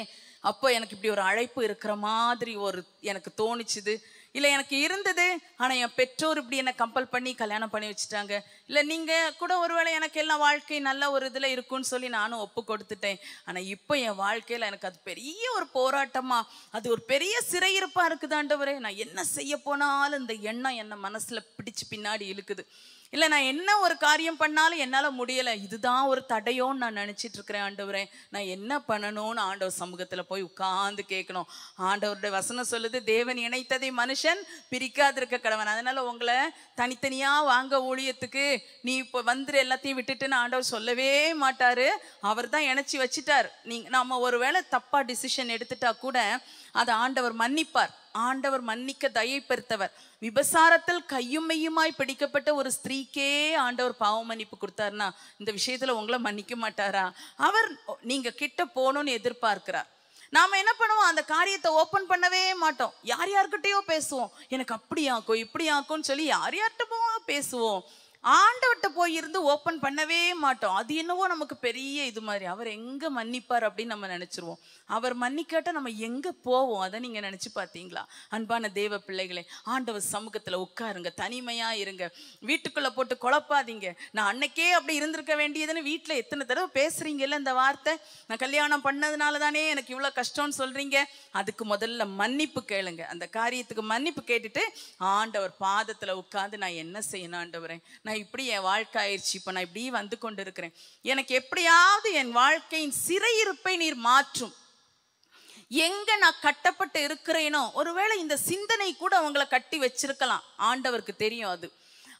அப்போ எனக்கு இப்படி ஒரு அழைப்பு இருக்கிற மாதிரி ஒரு எனக்கு தோணிச்சுது இல்லை எனக்கு இருந்தது ஆனால் என் பெற்றோர் இப்படி என்னை கம்பல் பண்ணி கல்யாணம் பண்ணி வச்சுட்டாங்க இல்லை நீங்கள் கூட ஒருவேளை எனக்கு எல்லாம் வாழ்க்கை நல்ல ஒரு இதில் இருக்கும்னு சொல்லி நானும் ஒப்பு கொடுத்துட்டேன் ஆனால் இப்போ என் வாழ்க்கையில் எனக்கு அது பெரிய ஒரு போராட்டமாக அது ஒரு பெரிய சிறையிருப்பாக இருக்குதாண்டவரே நான் என்ன செய்ய போனாலும் இந்த எண்ணம் என்னை மனசில் பிடிச்சு பின்னாடி இழுக்குது இல்லை நான் என்ன ஒரு காரியம் பண்ணாலும் என்னால் முடியலை இதுதான் ஒரு தடையோன்னு நான் நினச்சிட்டு இருக்கிறேன் ஆண்டவரேன் நான் என்ன பண்ணணும்னு ஆண்டவர் சமூகத்தில் போய் உட்காந்து கேட்கணும் ஆண்டவருடைய வசனம் சொல்லுது தேவன் இணைத்ததை மனுஷன் பிரிக்காதிருக்க கடவன் அதனால் உங்களை தனித்தனியாக வாங்க ஊழியத்துக்கு நீ இப்போ வந்துரு எல்லாத்தையும் விட்டுட்டுன்னு ஆண்டவர் சொல்லவே மாட்டார் அவர் தான் இணைச்சி வச்சுட்டார் நீ நம்ம ஒருவேளை தப்பாக டிசிஷன் எடுத்துட்டா கூட அதை ஆண்டவர் மன்னிப்பார் ஆண்டவர் மன்னிக்க தயை பெருத்தவர் விபசாரத்தில் கையுமையுமாய் பிடிக்கப்பட்ட ஒரு ஸ்திரீக்கே ஆண்டவர் பாவ மன்னிப்பு கொடுத்தாருனா இந்த விஷயத்துல உங்களை மன்னிக்க மாட்டாரா அவர் நீங்க கிட்ட போகணும்னு எதிர்பார்க்கிறார் நாம் என்ன பண்ணுவோம் அந்த காரியத்தை ஓப்பன் பண்ணவே மாட்டோம் யார் யார்கிட்டயோ பேசுவோம் எனக்கு அப்படி இப்படி இப்படியாக்கும்னு சொல்லி யார் யார்கிட்ட பேசுவோம் ஆண்டவர்கிட்ட போயிருந்து ஓப்பன் பண்ணவே மாட்டோம் அது என்னவோ நமக்கு பெரிய இது மாதிரி அவர் எங்க மன்னிப்பார் அப்படின்னு நம்ம நினைச்சிருவோம் அவர் மன்னிக்காட்ட நம்ம எங்க போவோம் அதை நீங்க நினைச்சு பார்த்தீங்களா அன்பான தேவ பிள்ளைகளே ஆண்டவர் சமூகத்துல உட்காருங்க தனிமையா இருங்க வீட்டுக்குள்ள போட்டு குழப்பாதீங்க நான் அன்னைக்கே அப்படி இருந்திருக்க வேண்டியதுன்னு வீட்டில் எத்தனை தடவை பேசுறீங்கல்ல இந்த வார்த்தை நான் கல்யாணம் பண்ணதுனால தானே எனக்கு இவ்வளோ கஷ்டம்னு சொல்றீங்க அதுக்கு முதல்ல மன்னிப்பு கேளுங்க அந்த காரியத்துக்கு மன்னிப்பு கேட்டுட்டு ஆண்டவர் பாதத்துல உட்காந்து நான் என்ன செய்யணும் ஆண்டவரேன் நான் இப்படி என் வாழ்க்கை ஆயிடுச்சு இப்போ நான் இப்படி வந்து கொண்டிருக்கிறேன் எனக்கு எப்படியாவது என் வாழ்க்கையின் சிறையிருப்பை நீர் மாற்றும் எங்க நான் கட்டப்பட்டு இருக்கிறேனோ ஒருவேளை இந்த சிந்தனை கூட அவங்களை கட்டி வச்சிருக்கலாம் ஆண்டவருக்கு தெரியும் அது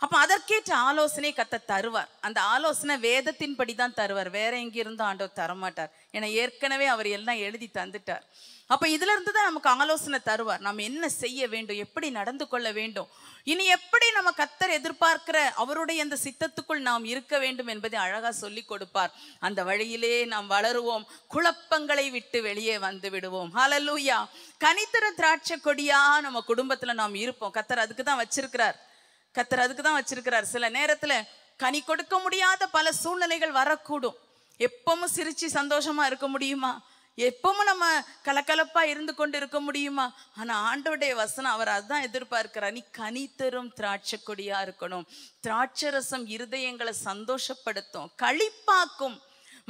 அப்போ அதற்கேற்ற ஆலோசனை கத்த தருவார் அந்த ஆலோசனை வேதத்தின்படி தான் தருவார் வேற எங்கிருந்தும் ஆண்டவர் தரமாட்டார் ஏன்னா ஏற்கனவே அவர் எல்லாம் எழுதி தந்துட்டார் அப்போ இதுல இருந்து தான் நமக்கு ஆலோசனை தருவார் நம்ம என்ன செய்ய வேண்டும் எப்படி நடந்து கொள்ள வேண்டும் இனி எப்படி நம்ம கத்தர் எதிர்பார்க்கிற அவருடைய அந்த சித்தத்துக்குள் நாம் இருக்க வேண்டும் என்பதை அழகா சொல்லி கொடுப்பார் அந்த வழியிலே நாம் வளருவோம் குழப்பங்களை விட்டு வெளியே வந்து விடுவோம் ஹலலூயா கனித்தர திராட்சை கொடியா நம்ம குடும்பத்துல நாம் இருப்போம் கத்தர் அதுக்கு தான் வச்சிருக்கிறார் கத்தர் அதுக்கு தான் வச்சிருக்கிறார் சில நேரத்துல கனி கொடுக்க முடியாத பல சூழ்நிலைகள் வரக்கூடும் எப்பவும் சிரிச்சு சந்தோஷமா இருக்க முடியுமா எப்பவும் நம்ம கலக்கலப்பா இருந்து கொண்டு இருக்க முடியுமா ஆனால் ஆண்டோடைய வசனம் அவர் அதுதான் எதிர்பார்க்கிறார் நீ கனி தரும் திராட்சை கொடியாக இருக்கணும் திராட்சரசம் இருதயங்களை சந்தோஷப்படுத்தும் கழிப்பாக்கும்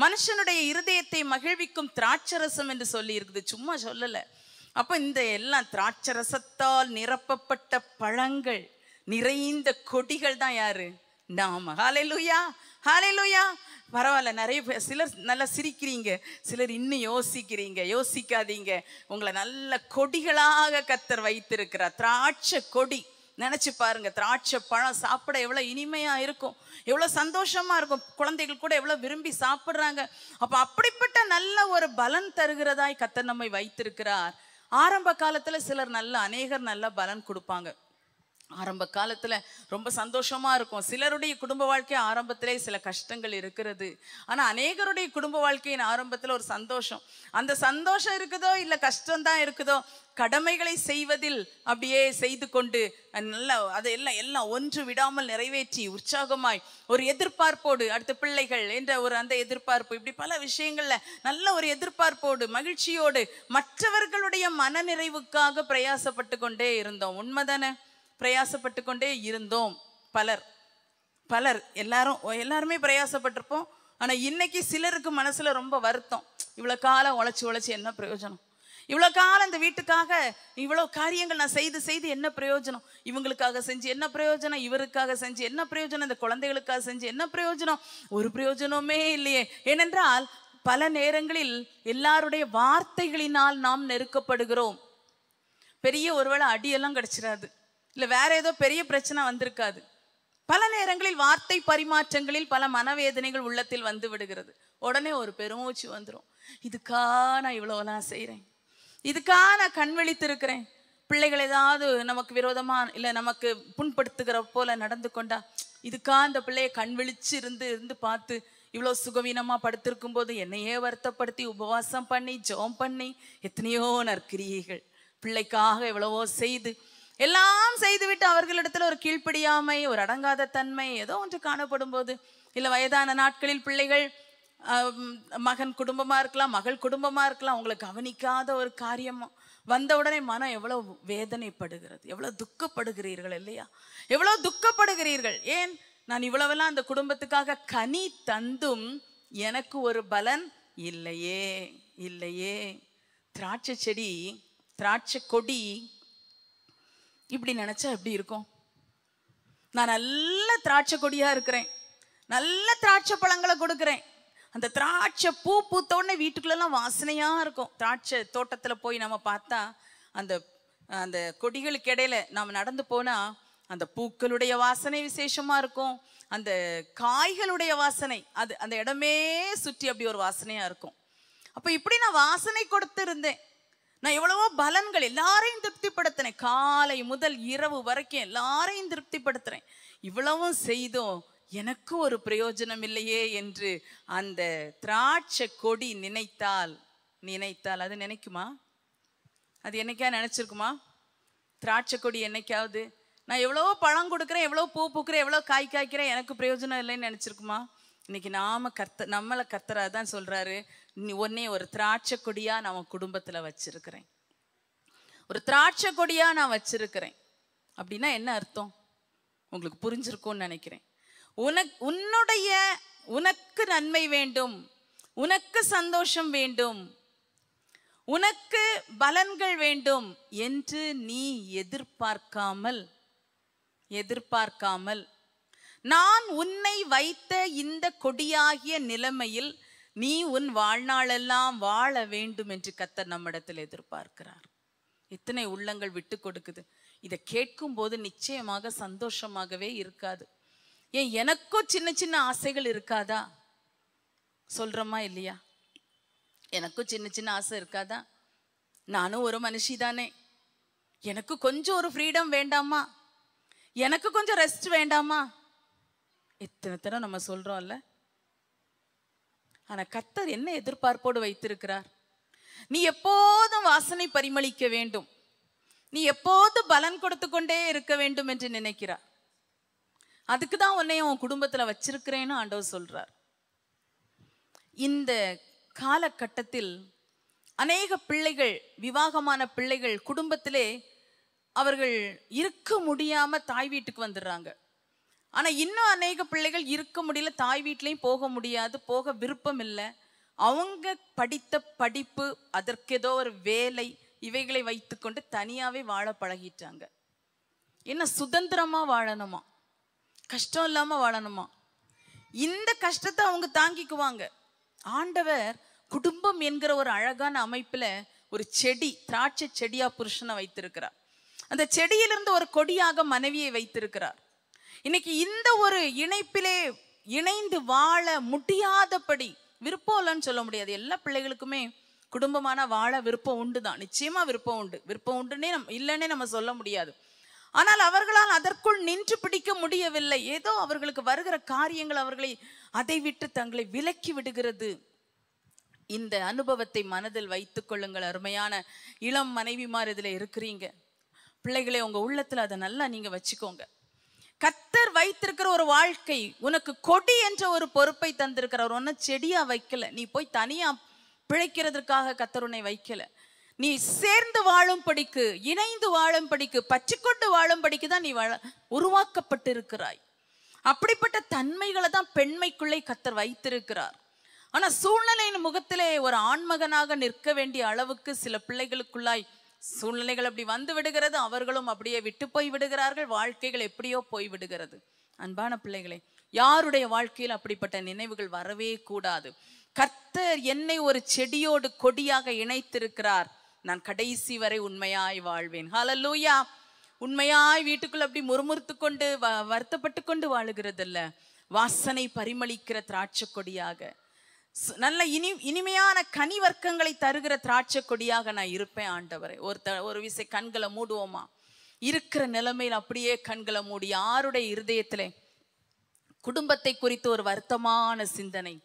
மனுஷனுடைய இருதயத்தை மகிழ்விக்கும் திராட்சரசம் என்று சொல்லி இருக்குது சும்மா சொல்லலை அப்போ இந்த எல்லாம் திராட்சரசத்தால் நிரப்பப்பட்ட பழங்கள் நிறைந்த கொடிகள் தான் யாரு நாம ஹாலே லூயா ஹாலே லூயா பரவாயில்ல நிறைய பேர் சிலர் நல்லா சிரிக்கிறீங்க சிலர் இன்னும் யோசிக்கிறீங்க யோசிக்காதீங்க உங்களை நல்ல கொடிகளாக கத்தர் வைத்திருக்கிறார் திராட்சை கொடி நினச்சி பாருங்க திராட்சை பழம் சாப்பிட எவ்வளோ இனிமையாக இருக்கும் எவ்வளோ சந்தோஷமாக இருக்கும் குழந்தைகள் கூட எவ்வளோ விரும்பி சாப்பிட்றாங்க அப்போ அப்படிப்பட்ட நல்ல ஒரு பலன் தருகிறதாய் கத்தர் நம்மை வைத்திருக்கிறார் ஆரம்ப காலத்தில் சிலர் நல்ல அநேகர் நல்ல பலன் கொடுப்பாங்க ஆரம்ப காலத்தில் ரொம்ப சந்தோஷமாக இருக்கும் சிலருடைய குடும்ப வாழ்க்கை ஆரம்பத்திலே சில கஷ்டங்கள் இருக்கிறது ஆனால் அநேகருடைய குடும்ப வாழ்க்கையின் ஆரம்பத்தில் ஒரு சந்தோஷம் அந்த சந்தோஷம் இருக்குதோ இல்லை கஷ்டம்தான் இருக்குதோ கடமைகளை செய்வதில் அப்படியே செய்து கொண்டு நல்ல அதையெல்லாம் எல்லாம் ஒன்று விடாமல் நிறைவேற்றி உற்சாகமாய் ஒரு எதிர்பார்ப்போடு அடுத்த பிள்ளைகள் என்ற ஒரு அந்த எதிர்பார்ப்பு இப்படி பல விஷயங்களில் நல்ல ஒரு எதிர்பார்ப்போடு மகிழ்ச்சியோடு மற்றவர்களுடைய மனநிறைவுக்காக பிரயாசப்பட்டு கொண்டே இருந்தோம் உண்மைதானே பிரயாசப்பட்டு கொண்டே இருந்தோம் பலர் பலர் எல்லாரும் எல்லாருமே பிரயாசப்பட்டிருப்போம் ஆனால் இன்னைக்கு சிலருக்கு மனசில் ரொம்ப வருத்தம் இவ்வளோ காலம் உழைச்சி உழைச்சி என்ன பிரயோஜனம் இவ்வளோ காலம் இந்த வீட்டுக்காக இவ்வளோ காரியங்கள் நான் செய்து செய்து என்ன பிரயோஜனம் இவங்களுக்காக செஞ்சு என்ன பிரயோஜனம் இவருக்காக செஞ்சு என்ன பிரயோஜனம் இந்த குழந்தைகளுக்காக செஞ்சு என்ன பிரயோஜனம் ஒரு பிரயோஜனமே இல்லையே ஏனென்றால் பல நேரங்களில் எல்லாருடைய வார்த்தைகளினால் நாம் நெருக்கப்படுகிறோம் பெரிய ஒருவேளை அடியெல்லாம் கிடச்சிடாது இல்லை வேற ஏதோ பெரிய பிரச்சனை வந்திருக்காது பல நேரங்களில் வார்த்தை பரிமாற்றங்களில் பல மனவேதனைகள் உள்ளத்தில் வந்து விடுகிறது உடனே ஒரு பெருமூச்சு வந்துடும் இதுக்கா நான் இவ்வளோலாம் செய்கிறேன் இதுக்கா நான் கண் விழித்திருக்கிறேன் பிள்ளைகள் ஏதாவது நமக்கு விரோதமாக இல்லை நமக்கு புண்படுத்துகிற போல நடந்து கொண்டா இதுக்கா அந்த பிள்ளையை கண் விழிச்சு இருந்து இருந்து பார்த்து இவ்வளோ சுகவீனமாக படுத்திருக்கும் போது என்னையே வருத்தப்படுத்தி உபவாசம் பண்ணி ஜோம் பண்ணி எத்தனையோ நற்கிரியைகள் பிள்ளைக்காக எவ்வளவோ செய்து எல்லாம் செய்துவிட்டு அவர்களிடத்தில் ஒரு கீழ்ப்படியாமை ஒரு அடங்காத தன்மை ஏதோ ஒன்று காணப்படும் போது இல்லை வயதான நாட்களில் பிள்ளைகள் மகன் குடும்பமாக இருக்கலாம் மகள் குடும்பமாக இருக்கலாம் அவங்களை கவனிக்காத ஒரு காரியம் வந்தவுடனே மனம் எவ்வளோ வேதனைப்படுகிறது எவ்வளோ துக்கப்படுகிறீர்கள் இல்லையா எவ்வளோ துக்கப்படுகிறீர்கள் ஏன் நான் இவ்வளவெல்லாம் அந்த குடும்பத்துக்காக கனி தந்தும் எனக்கு ஒரு பலன் இல்லையே இல்லையே திராட்சை செடி திராட்சை கொடி இப்படி நினச்சா எப்படி இருக்கும் நான் நல்ல திராட்சை கொடியாக இருக்கிறேன் நல்ல திராட்சை பழங்களை கொடுக்குறேன் அந்த திராட்சை பூ பூத்த உடனே வீட்டுக்குள்ளெல்லாம் வாசனையாக இருக்கும் திராட்சை தோட்டத்தில் போய் நம்ம பார்த்தா அந்த அந்த கொடிகளுக்கு இடையில நாம் நடந்து போனால் அந்த பூக்களுடைய வாசனை விசேஷமாக இருக்கும் அந்த காய்களுடைய வாசனை அது அந்த இடமே சுற்றி அப்படி ஒரு வாசனையாக இருக்கும் அப்போ இப்படி நான் வாசனை கொடுத்துருந்தேன் நான் எவ்வளவோ பலன்கள் எல்லாரையும் திருப்திப்படுத்தினேன் காலை முதல் இரவு வரைக்கும் எல்லாரையும் திருப்திப்படுத்துறேன் இவ்வளவும் செய்தோம் எனக்கு ஒரு பிரயோஜனம் இல்லையே என்று அந்த திராட்சை கொடி நினைத்தால் நினைத்தால் அது நினைக்குமா அது என்னைக்கா நினைச்சிருக்குமா திராட்சை கொடி என்னைக்காவது நான் எவ்வளோ பழம் கொடுக்குறேன் எவ்வளோ பூ பூக்குறேன் எவ்வளோ காய் காய்க்கிறேன் எனக்கு பிரயோஜனம் இல்லைன்னு நினச்சிருக்குமா இன்னைக்கு நாம கத்த நம்மளை கத்துறாதான் தான் சொல்கிறாரு உன்னே ஒரு திராட்சை கொடியாக நான் குடும்பத்தில் வச்சிருக்கிறேன் ஒரு திராட்சை கொடியாக நான் வச்சிருக்கிறேன் அப்படின்னா என்ன அர்த்தம் உங்களுக்கு புரிஞ்சிருக்கும்னு நினைக்கிறேன் உனக் உன்னுடைய உனக்கு நன்மை வேண்டும் உனக்கு சந்தோஷம் வேண்டும் உனக்கு பலன்கள் வேண்டும் என்று நீ எதிர்பார்க்காமல் எதிர்பார்க்காமல் நான் உன்னை வைத்த இந்த கொடியாகிய நிலைமையில் நீ உன் வாழ்நாளெல்லாம் வாழ வேண்டும் என்று கத்தர் நம்மிடத்தில் எதிர்பார்க்கிறார் இத்தனை உள்ளங்கள் விட்டு கொடுக்குது இதை கேட்கும் போது நிச்சயமாக சந்தோஷமாகவே இருக்காது ஏன் எனக்கும் சின்ன சின்ன ஆசைகள் இருக்காதா சொல்றோமா இல்லையா எனக்கும் சின்ன சின்ன ஆசை இருக்காதா நானும் ஒரு மனுஷி தானே எனக்கு கொஞ்சம் ஒரு ஃப்ரீடம் வேண்டாமா எனக்கு கொஞ்சம் ரெஸ்ட் வேண்டாமா இத்தனை தரம் நம்ம சொல்றோம்ல ஆனால் கத்தர் என்ன எதிர்பார்ப்போடு வைத்திருக்கிறார் நீ எப்போதும் வாசனை பரிமளிக்க வேண்டும் நீ எப்போதும் பலன் கொடுத்து கொண்டே இருக்க வேண்டும் என்று நினைக்கிறார் அதுக்கு தான் உன்னை உன் குடும்பத்தில் வச்சிருக்கிறேன்னு ஆண்டவர் சொல்றார் இந்த காலகட்டத்தில் அநேக பிள்ளைகள் விவாகமான பிள்ளைகள் குடும்பத்திலே அவர்கள் இருக்க முடியாம தாய் வீட்டுக்கு வந்துடுறாங்க ஆனால் இன்னும் அநேக பிள்ளைகள் இருக்க முடியல தாய் வீட்லேயும் போக முடியாது போக விருப்பம் இல்லை அவங்க படித்த படிப்பு அதற்கு ஏதோ ஒரு வேலை இவைகளை வைத்துக்கொண்டு தனியாகவே வாழ பழகிட்டாங்க என்ன சுதந்திரமாக வாழணுமா கஷ்டம் இல்லாமல் வாழணுமா இந்த கஷ்டத்தை அவங்க தாங்கிக்குவாங்க ஆண்டவர் குடும்பம் என்கிற ஒரு அழகான அமைப்பில் ஒரு செடி திராட்சை செடியாக புருஷனை வைத்திருக்கிறார் அந்த செடியிலிருந்து ஒரு கொடியாக மனைவியை வைத்திருக்கிறார் இன்னைக்கு இந்த ஒரு இணைப்பிலே இணைந்து வாழ முடியாதபடி விருப்பம் இல்லைன்னு சொல்ல முடியாது எல்லா பிள்ளைகளுக்குமே குடும்பமான வாழ விருப்பம் உண்டு தான் நிச்சயமா விருப்பம் உண்டு விருப்பம் உண்டுன்னே நம் இல்லைன்னே நம்ம சொல்ல முடியாது ஆனால் அவர்களால் அதற்குள் நின்று பிடிக்க முடியவில்லை ஏதோ அவர்களுக்கு வருகிற காரியங்கள் அவர்களை அதை விட்டு தங்களை விலக்கி விடுகிறது இந்த அனுபவத்தை மனதில் வைத்துக் கொள்ளுங்கள் அருமையான இளம் மனைவிமார் இதில் இருக்கிறீங்க பிள்ளைகளை உங்கள் உள்ளத்தில் அதை நல்லா நீங்கள் வச்சுக்கோங்க கத்தர் வைத்திருக்கிற ஒரு வாழ்க்கை உனக்கு கொடி என்ற ஒரு பொறுப்பை தந்திருக்கிறார் ஒன்னும் செடியா வைக்கல நீ போய் தனியா பிழைக்கிறதுக்காக கத்தர் உன்னை வைக்கல நீ சேர்ந்து வாழும் படிக்கு இணைந்து வாழும் படிக்கு பற்றிக்கொண்டு வாழும் படிக்குதான் தான் நீ வாழ உருவாக்கப்பட்டிருக்கிறாய் அப்படிப்பட்ட தன்மைகளை தான் பெண்மைக்குள்ளே கத்தர் வைத்திருக்கிறார் ஆனா சூழ்நிலையின் முகத்திலே ஒரு ஆண்மகனாக நிற்க வேண்டிய அளவுக்கு சில பிள்ளைகளுக்குள்ளாய் சூழ்நிலைகள் அப்படி வந்து விடுகிறது அவர்களும் அப்படியே விட்டு போய் விடுகிறார்கள் வாழ்க்கைகள் எப்படியோ போய் விடுகிறது அன்பான பிள்ளைகளே யாருடைய வாழ்க்கையில் அப்படிப்பட்ட நினைவுகள் வரவே கூடாது கர்த்தர் என்னை ஒரு செடியோடு கொடியாக இணைத்திருக்கிறார் நான் கடைசி வரை உண்மையாய் வாழ்வேன் லூயா உண்மையாய் வீட்டுக்குள்ள அப்படி முறுமுறுத்து கொண்டு வருத்தப்பட்டு கொண்டு வாழுகிறது வாழுகிறதில்ல வாசனை பரிமளிக்கிற திராட்சை கொடியாக நல்ல இனி இனிமையான கனி வர்க்கங்களை தருகிற திராட்சை கொடியாக நான் இருப்பேன் ஆண்டவரை ஒருத்த ஒரு விசை கண்களை மூடுவோமா இருக்கிற நிலைமையில் அப்படியே கண்களை மூடி யாருடைய இருதயத்தில் குடும்பத்தை குறித்து ஒரு வருத்தமான சிந்தனை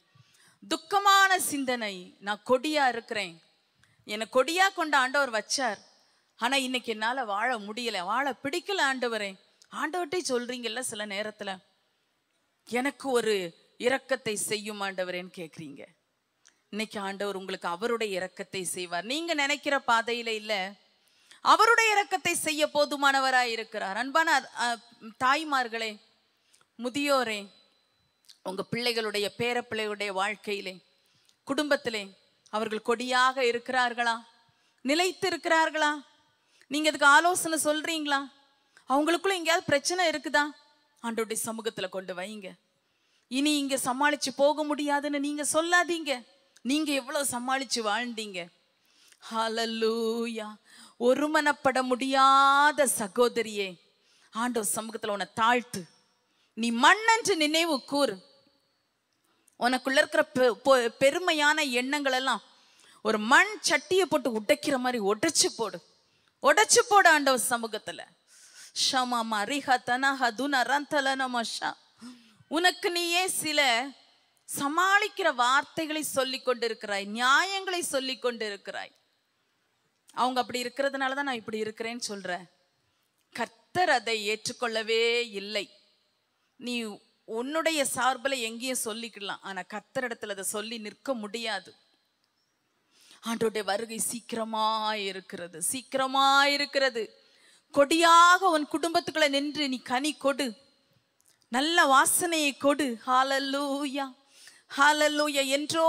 துக்கமான சிந்தனை நான் கொடியா இருக்கிறேன் என்னை கொடியா கொண்ட ஆண்டவர் வச்சார் ஆனால் இன்னைக்கு என்னால் வாழ முடியலை வாழ பிடிக்கல ஆண்டவரே ஆண்டவர்கிட்ட சொல்றீங்கல்ல சில நேரத்தில் எனக்கு ஒரு இரக்கத்தை செய்யும் ஆண்டவரேன்னு கேட்குறீங்க இன்னைக்கு ஆண்டவர் உங்களுக்கு அவருடைய இரக்கத்தை செய்வார் நீங்க நினைக்கிற பாதையில இல்ல அவருடைய இரக்கத்தை செய்ய போதுமானவராக இருக்கிறார் அன்பான தாய்மார்களே முதியோரே உங்க பிள்ளைகளுடைய பேர பிள்ளைகளுடைய வாழ்க்கையிலே குடும்பத்திலே அவர்கள் கொடியாக இருக்கிறார்களா நிலைத்து இருக்கிறார்களா நீங்க இதுக்கு ஆலோசனை சொல்றீங்களா அவங்களுக்குள்ள எங்கேயாவது பிரச்சனை இருக்குதா ஆண்டோடைய சமூகத்துல கொண்டு வைங்க இனி இங்க சமாளிச்சு போக முடியாதுன்னு நீங்க சொல்லாதீங்க நீங்க எவ்வளவு சமாளிச்சு வாழ்ந்தீங்க ஹலலூயா ஒருமனப்பட முடியாத சகோதரியே ஆண்டோ சமூகத்துல உன தாழ்த்து நீ மண்ணன்று நினைவு கூறு உனக்குள்ள இருக்கிற பெருமையான எண்ணங்கள் எல்லாம் ஒரு மண் சட்டியை போட்டு உடைக்கிற மாதிரி உடைச்சு போடு உடைச்சு போடு ஆண்டவர் சமூகத்துல ஷமா மரிஹா தனஹா துன ரந்தலன மஷா உனக்கு நீயே சில சமாளிக்கிற வார்த்தைகளை சொல்லி கொண்டிருக்கிறாய் நியாயங்களை சொல்லி கொண்டிருக்கிறாய் அவங்க அப்படி இருக்கிறதுனால தான் நான் இப்படி இருக்கிறேன்னு சொல்கிறேன் கர்த்தர் அதை ஏற்றுக்கொள்ளவே இல்லை நீ உன்னுடைய சார்பில் எங்கேயும் சொல்லிக்கலாம் ஆனால் இடத்துல அதை சொல்லி நிற்க முடியாது ஆண்டோடைய வருகை சீக்கிரமாக இருக்கிறது சீக்கிரமாக இருக்கிறது கொடியாக உன் குடும்பத்துக்குள்ள நின்று நீ கனி கொடு நல்ல வாசனையை கொடு ஹாலல்லூயா ஹாலல்லூயா என்றோ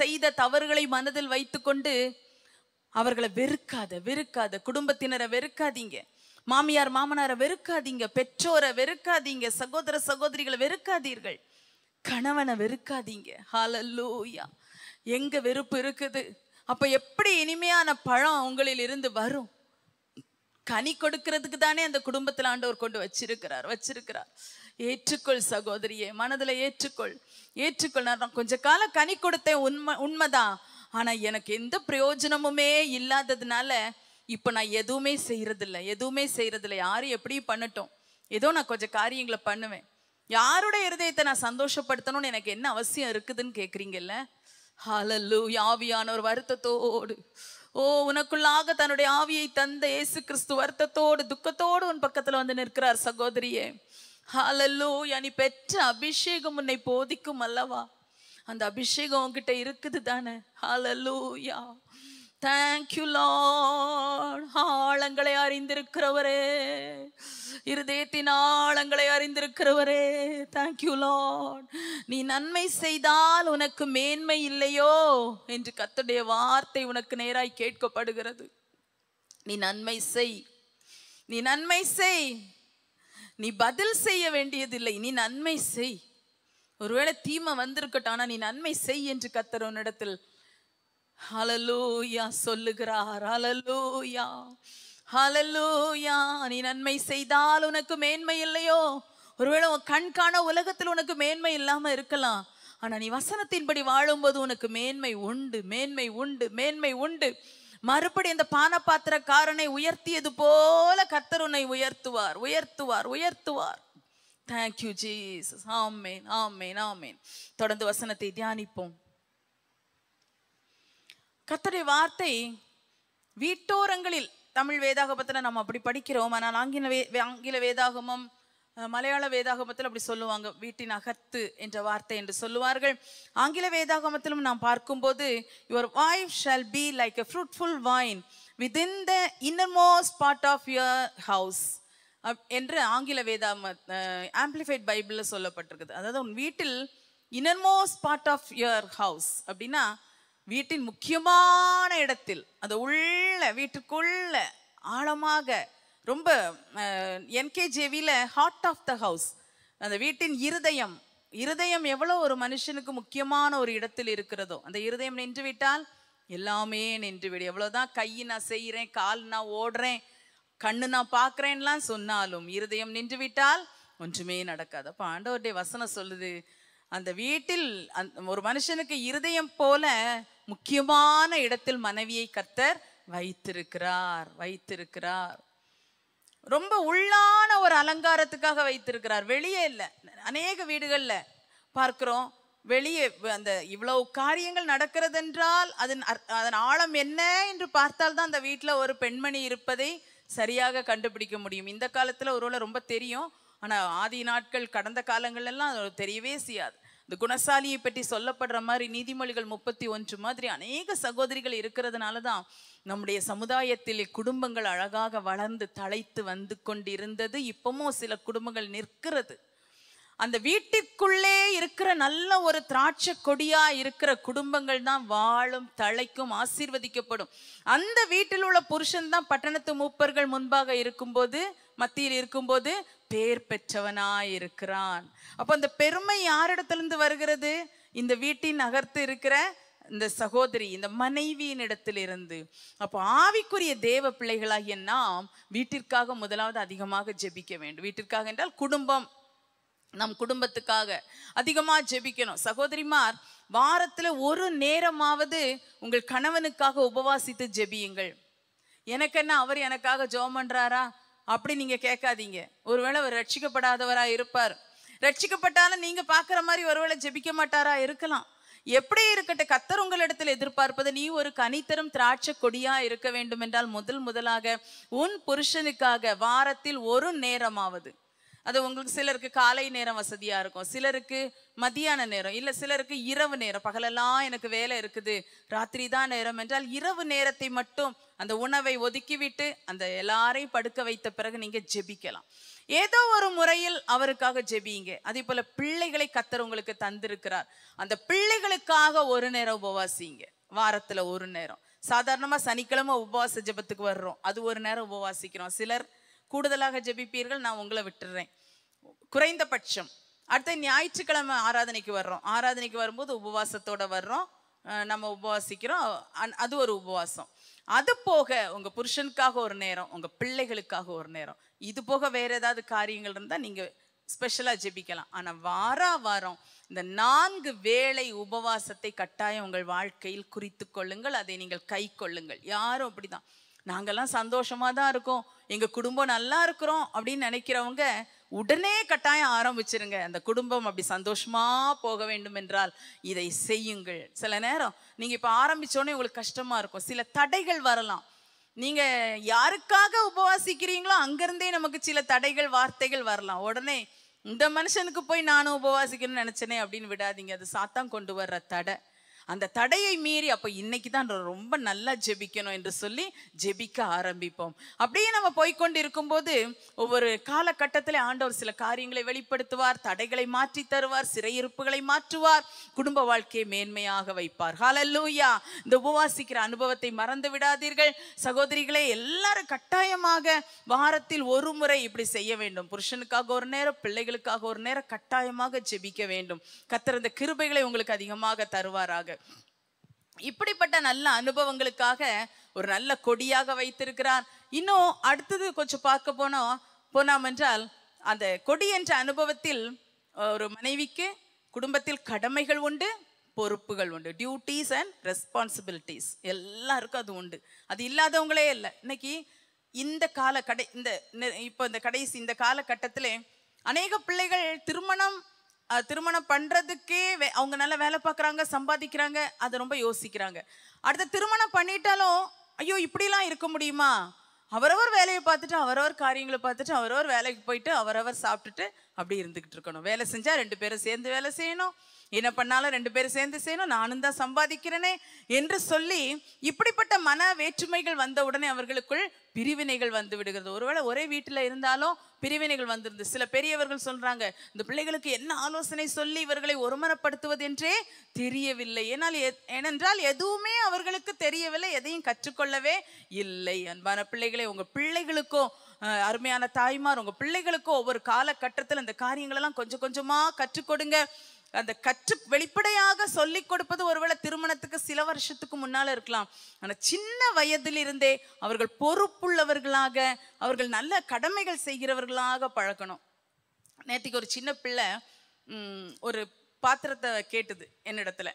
செய்த தவறுகளை மனதில் வைத்துக்கொண்டு அவர்களை வெறுக்காத வெறுக்காத குடும்பத்தினரை வெறுக்காதீங்க மாமியார் மாமனாரை வெறுக்காதீங்க பெற்றோரை வெறுக்காதீங்க சகோதர சகோதரிகளை வெறுக்காதீர்கள் கணவனை வெறுக்காதீங்க ஹாலல்லூயா எங்க வெறுப்பு இருக்குது அப்ப எப்படி இனிமையான பழம் உங்களில் இருந்து வரும் கனி கொடுக்கறதுக்கு தானே அந்த குடும்பத்தில் ஆண்டவர் கொண்டு வச்சிருக்கிறார் வச்சிருக்கிறார் ஏற்றுக்கொள் சகோதரியே மனதில் ஏற்றுக்கொள் ஏற்றுக்கொள் நான் கொஞ்ச காலம் கனி கொடுத்தேன் உண்மை உண்மைதான் ஆனால் எனக்கு எந்த பிரயோஜனமுமே இல்லாததுனால இப்போ நான் எதுவுமே செய்கிறதில்ல எதுவுமே செய்கிறதில்ல யாரும் எப்படி பண்ணட்டும் ஏதோ நான் கொஞ்சம் காரியங்களை பண்ணுவேன் யாருடைய இருதயத்தை நான் சந்தோஷப்படுத்தணும்னு எனக்கு என்ன அவசியம் இருக்குதுன்னு கேட்குறீங்கல்ல ஹலல்லு யாவியான ஒரு வருத்தத்தோடு ஓ உனக்குள்ளாக தன்னுடைய ஆவியை தந்த இயேசு கிறிஸ்து வருத்தத்தோடு துக்கத்தோடு உன் பக்கத்தில் வந்து நிற்கிறார் சகோதரியே ஹாலல்லூயா நீ பெற்ற அபிஷேகம் உன்னை போதிக்கும் அல்லவா அந்த அபிஷேகம் உங்ககிட்ட இருக்குது தானே ஹாலல்லூயா தேங்க்யூ லார்ட் ஆழங்களை அறிந்திருக்கிறவரே இருதயத்தின் ஆழங்களை அறிந்திருக்கிறவரே தேங்க்யூ லார்ட் நீ நன்மை செய்தால் உனக்கு மேன்மை இல்லையோ என்று கத்துடைய வார்த்தை உனக்கு நேராய் கேட்கப்படுகிறது நீ நன்மை செய் நீ நன்மை செய் நீ பதில் செய்ய வேண்டியதில்லை நீ நன்மை செய் ஒருவேளை தீமை வந்திருக்கட்டும் ஆனா நீ நன்மை செய் என்று கத்தர் உன்னிடத்தில் ஹலலூயா சொல்லுகிறார் ஹலலூயா ஹலலூயா நீ நன்மை செய்தால் உனக்கு மேன்மை இல்லையோ ஒருவேளை உன் கண்காண உலகத்தில் உனக்கு மேன்மை இல்லாம இருக்கலாம் ஆனா நீ வசனத்தின்படி வாழும்போது உனக்கு மேன்மை உண்டு மேன்மை உண்டு மேன்மை உண்டு மறுபடி இந்த பானபாத்திரக்காரனை உயர்த்தியது போல கத்தருனை உன்னை உயர்த்துவார் உயர்த்துவார் உயர்த்துவார் தேங்க்யூ ஜீசஸ் ஆமேன் ஆமேன் ஆமேன் தொடர்ந்து வசனத்தை தியானிப்போம் கத்தருடைய வார்த்தை வீட்டோரங்களில் தமிழ் வேதாகபத்தில் நம்ம அப்படி படிக்கிறோம் ஆனால் ஆங்கில வே ஆங்கில வேதாகமம் மலையாள வேதாகமத்தில் அப்படி சொல்லுவாங்க வீட்டின் அகத்து என்ற வார்த்தை என்று சொல்லுவார்கள் ஆங்கில வேதாகமத்திலும் நாம் பார்க்கும்போது your wife shall be like a fruitful vine in the innermost part of your house என்று ஆங்கில வேதாம ஆம்பிளிஃபைட் பைபிளில் சொல்லப்பட்டிருக்குது அதாவது உன் வீட்டில் innermost part of your house அப்படின்னா வீட்டின் முக்கியமான இடத்தில் அது உள்ள வீட்டுக்குள்ள ஆழமாக ரொம்ப என்கேஜேவியில் ஹார்ட் ஆஃப் த ஹவுஸ் அந்த வீட்டின் இருதயம் இருதயம் எவ்வளோ ஒரு மனுஷனுக்கு முக்கியமான ஒரு இடத்தில் இருக்கிறதோ அந்த இருதயம் நின்று விட்டால் எல்லாமே நின்று விடும் எவ்வளோதான் கை நான் செய்கிறேன் கால் நான் ஓடுறேன் கண்ணு நான் பார்க்குறேன்லாம் சொன்னாலும் இருதயம் நின்று விட்டால் ஒன்றுமே நடக்காது அப்போ ஆண்டவருடைய வசனம் சொல்லுது அந்த வீட்டில் அந் ஒரு மனுஷனுக்கு இருதயம் போல முக்கியமான இடத்தில் மனைவியை கர்த்தர் வைத்திருக்கிறார் வைத்திருக்கிறார் ரொம்ப உள்ளான ஒரு அலங்காரத்துக்காக வைத்திருக்கிறார் வெளியே இல்லை அநேக வீடுகளில் பார்க்கிறோம் வெளியே அந்த இவ்வளவு காரியங்கள் நடக்கிறது என்றால் அதன் அதன் ஆழம் என்ன என்று பார்த்தால்தான் அந்த வீட்டில் ஒரு பெண்மணி இருப்பதை சரியாக கண்டுபிடிக்க முடியும் இந்த காலத்தில் ஒருவேளை ரொம்ப தெரியும் ஆனால் ஆதி நாட்கள் கடந்த காலங்கள்லாம் தெரியவே செய்யாது இந்த குணசாலியை பற்றி சொல்லப்படுற மாதிரி நீதிமொழிகள் முப்பத்தி ஒன்று மாதிரி அநேக சகோதரிகள் இருக்கிறதுனால தான் நம்முடைய சமுதாயத்தில் குடும்பங்கள் அழகாக வளர்ந்து தழைத்து வந்து கொண்டிருந்தது இப்பவும் சில குடும்பங்கள் நிற்கிறது அந்த வீட்டிற்குள்ளே இருக்கிற நல்ல ஒரு திராட்சை கொடியா இருக்கிற குடும்பங்கள் தான் வாழும் தழைக்கும் ஆசீர்வதிக்கப்படும் அந்த வீட்டில் உள்ள புருஷன் தான் பட்டணத்து மூப்பர்கள் முன்பாக இருக்கும்போது மத்தியில் இருக்கும்போது பேர் பெற்றவனாய் இருக்கிறான் அப்போ அந்த பெருமை யாரிடத்திலிருந்து வருகிறது இந்த வீட்டின் அகர்த்து இருக்கிற இந்த சகோதரி இந்த மனைவியின் இடத்திலிருந்து அப்போ ஆவிக்குரிய தேவ பிள்ளைகளாகிய நாம் வீட்டிற்காக முதலாவது அதிகமாக ஜெபிக்க வேண்டும் வீட்டிற்காக என்றால் குடும்பம் நம் குடும்பத்துக்காக அதிகமாக ஜெபிக்கணும் சகோதரிமார் வாரத்தில் ஒரு நேரமாவது உங்கள் கணவனுக்காக உபவாசித்து ஜெபியுங்கள் எனக்கென்ன அவர் எனக்காக ஜெபம் பண்ணுறாரா அப்படி நீங்க கேட்காதீங்க ஒருவேளை அவர் ரட்சிக்கப்படாதவரா இருப்பார் ரட்சிக்கப்பட்டாலும் நீங்க பாக்குற மாதிரி ஒருவேளை ஜெபிக்க மாட்டாரா இருக்கலாம் எப்படி இருக்கட்டும் கத்தர் உங்களிடத்தில் எதிர்பார்ப்பது நீ ஒரு கனித்தரும் திராட்சை கொடியா இருக்க வேண்டும் என்றால் முதல் முதலாக உன் புருஷனுக்காக வாரத்தில் ஒரு நேரமாவது அது உங்களுக்கு சிலருக்கு காலை நேரம் வசதியாக இருக்கும் சிலருக்கு மதியான நேரம் இல்லை சிலருக்கு இரவு நேரம் பகலெல்லாம் எனக்கு வேலை இருக்குது ராத்திரி தான் நேரம் என்றால் இரவு நேரத்தை மட்டும் அந்த உணவை ஒதுக்கிவிட்டு அந்த எல்லாரையும் படுக்க வைத்த பிறகு நீங்கள் ஜெபிக்கலாம் ஏதோ ஒரு முறையில் அவருக்காக ஜெபியுங்க அதே போல பிள்ளைகளை கத்தர் உங்களுக்கு தந்திருக்கிறார் அந்த பிள்ளைகளுக்காக ஒரு நேரம் உபவாசிங்க வாரத்துல ஒரு நேரம் சாதாரணமா சனிக்கிழமை உபவாச ஜெபத்துக்கு வர்றோம் அது ஒரு நேரம் உபவாசிக்கிறோம் சிலர் கூடுதலாக ஜெபிப்பீர்கள் நான் உங்களை விட்டுறேன் குறைந்தபட்சம் அடுத்த ஞாயிற்றுக்கிழமை ஆராதனைக்கு வர்றோம் ஆராதனைக்கு வரும்போது உபவாசத்தோட வர்றோம் நம்ம உபவாசிக்கிறோம் அது ஒரு உபவாசம் அது போக உங்க புருஷனுக்காக ஒரு நேரம் உங்க பிள்ளைகளுக்காக ஒரு நேரம் இது போக வேற ஏதாவது காரியங்கள் இருந்தா நீங்க ஸ்பெஷலாக ஜெபிக்கலாம் ஆனால் வாரா வாரம் இந்த நான்கு வேளை உபவாசத்தை கட்டாயம் உங்கள் வாழ்க்கையில் குறித்து கொள்ளுங்கள் அதை நீங்கள் கை கொள்ளுங்கள் யாரும் அப்படிதான் நாங்கள்லாம் சந்தோஷமாக தான் இருக்கோம் எங்கள் குடும்பம் நல்லா இருக்கிறோம் அப்படின்னு நினைக்கிறவங்க உடனே கட்டாயம் ஆரம்பிச்சிருங்க அந்த குடும்பம் அப்படி சந்தோஷமாக போக வேண்டும் என்றால் இதை செய்யுங்கள் சில நேரம் நீங்கள் இப்போ ஆரம்பித்தோடனே உங்களுக்கு கஷ்டமாக இருக்கும் சில தடைகள் வரலாம் நீங்கள் யாருக்காக உபவாசிக்கிறீங்களோ அங்கேருந்தே நமக்கு சில தடைகள் வார்த்தைகள் வரலாம் உடனே இந்த மனுஷனுக்கு போய் நானும் உபவாசிக்கணும்னு நினச்சேனே அப்படின்னு விடாதீங்க அது சாத்தான் கொண்டு வர்ற தடை அந்த தடையை மீறி அப்போ இன்னைக்கு தான் ரொம்ப நல்லா ஜெபிக்கணும் என்று சொல்லி ஜெபிக்க ஆரம்பிப்போம் அப்படியே நம்ம போய்கொண்டு இருக்கும்போது ஒவ்வொரு காலகட்டத்தில் ஆண்டவர் சில காரியங்களை வெளிப்படுத்துவார் தடைகளை மாற்றி தருவார் சிறையிருப்புகளை மாற்றுவார் குடும்ப வாழ்க்கையை மேன்மையாக வைப்பார் ஹாலல்லூயா இந்த உபவாசிக்கிற அனுபவத்தை மறந்து விடாதீர்கள் சகோதரிகளே எல்லாரும் கட்டாயமாக வாரத்தில் ஒரு முறை இப்படி செய்ய வேண்டும் புருஷனுக்காக ஒரு நேரம் பிள்ளைகளுக்காக ஒரு நேரம் கட்டாயமாக ஜெபிக்க வேண்டும் கத்திர கிருபைகளை உங்களுக்கு அதிகமாக தருவாராக இப்படிப்பட்ட நல்ல அனுபவங்களுக்காக ஒரு நல்ல கொடியாக வைத்திருக்கிறார் இன்னும் அடுத்தது கொஞ்சம் பார்க்க போனோம் போனோம் என்றால் அந்த கொடி என்ற அனுபவத்தில் ஒரு மனைவிக்கு குடும்பத்தில் கடமைகள் உண்டு பொறுப்புகள் உண்டு டியூட்டிஸ் அண்ட் ரெஸ்பான்சிபிலிட்டிஸ் எல்லாருக்கும் அது உண்டு அது இல்லாதவங்களே இல்லை இன்னைக்கு இந்த கால கடை இந்த இப்போ இந்த கடைசி இந்த காலகட்டத்தில் அநேக பிள்ளைகள் திருமணம் திருமணம் பண்ணுறதுக்கே அவங்க நல்லா வேலை பார்க்குறாங்க சம்பாதிக்கிறாங்க அதை ரொம்ப யோசிக்கிறாங்க அடுத்த திருமணம் பண்ணிட்டாலும் ஐயோ இப்படிலாம் இருக்க முடியுமா அவரவர் வேலையை பார்த்துட்டு அவரவர் காரியங்களை பார்த்துட்டு அவரவர் வேலைக்கு போயிட்டு அவரவர் சாப்பிட்டுட்டு அப்படி இருந்துக்கிட்டு இருக்கணும் வேலை செஞ்சால் ரெண்டு பேரும் சேர்ந்து வேலை செய்யணும் என்ன பண்ணாலும் ரெண்டு பேரும் சேர்ந்து செய்யணும் நானும் தான் சம்பாதிக்கிறேனே என்று சொல்லி இப்படிப்பட்ட மன வேற்றுமைகள் வந்த உடனே அவர்களுக்குள் பிரிவினைகள் வந்து விடுகிறது ஒருவேளை ஒரே வீட்டில் இருந்தாலும் பிரிவினைகள் வந்துருது சில பெரியவர்கள் சொல்றாங்க இந்த பிள்ளைகளுக்கு என்ன ஆலோசனை சொல்லி இவர்களை ஒருமனப்படுத்துவது என்றே தெரியவில்லை ஏனால் ஏனென்றால் எதுவுமே அவர்களுக்கு தெரியவில்லை எதையும் கற்றுக்கொள்ளவே இல்லை அன்பான பிள்ளைகளை உங்க பிள்ளைகளுக்கும் அருமையான தாய்மார் உங்க பிள்ளைகளுக்கும் ஒவ்வொரு காலகட்டத்தில் இந்த காரியங்களெல்லாம் கொஞ்சம் கொஞ்சமா கற்றுக்கொடுங்க அந்த கற்று வெளிப்படையாக சொல்லி கொடுப்பது ஒருவேளை திருமணத்துக்கு சில வருஷத்துக்கு முன்னால் இருக்கலாம் ஆனால் சின்ன வயதிலிருந்தே அவர்கள் பொறுப்புள்ளவர்களாக அவர்கள் நல்ல கடமைகள் செய்கிறவர்களாக பழக்கணும் நேற்றுக்கு ஒரு சின்ன பிள்ளை ஒரு பாத்திரத்தை கேட்டுது என்னிடத்துல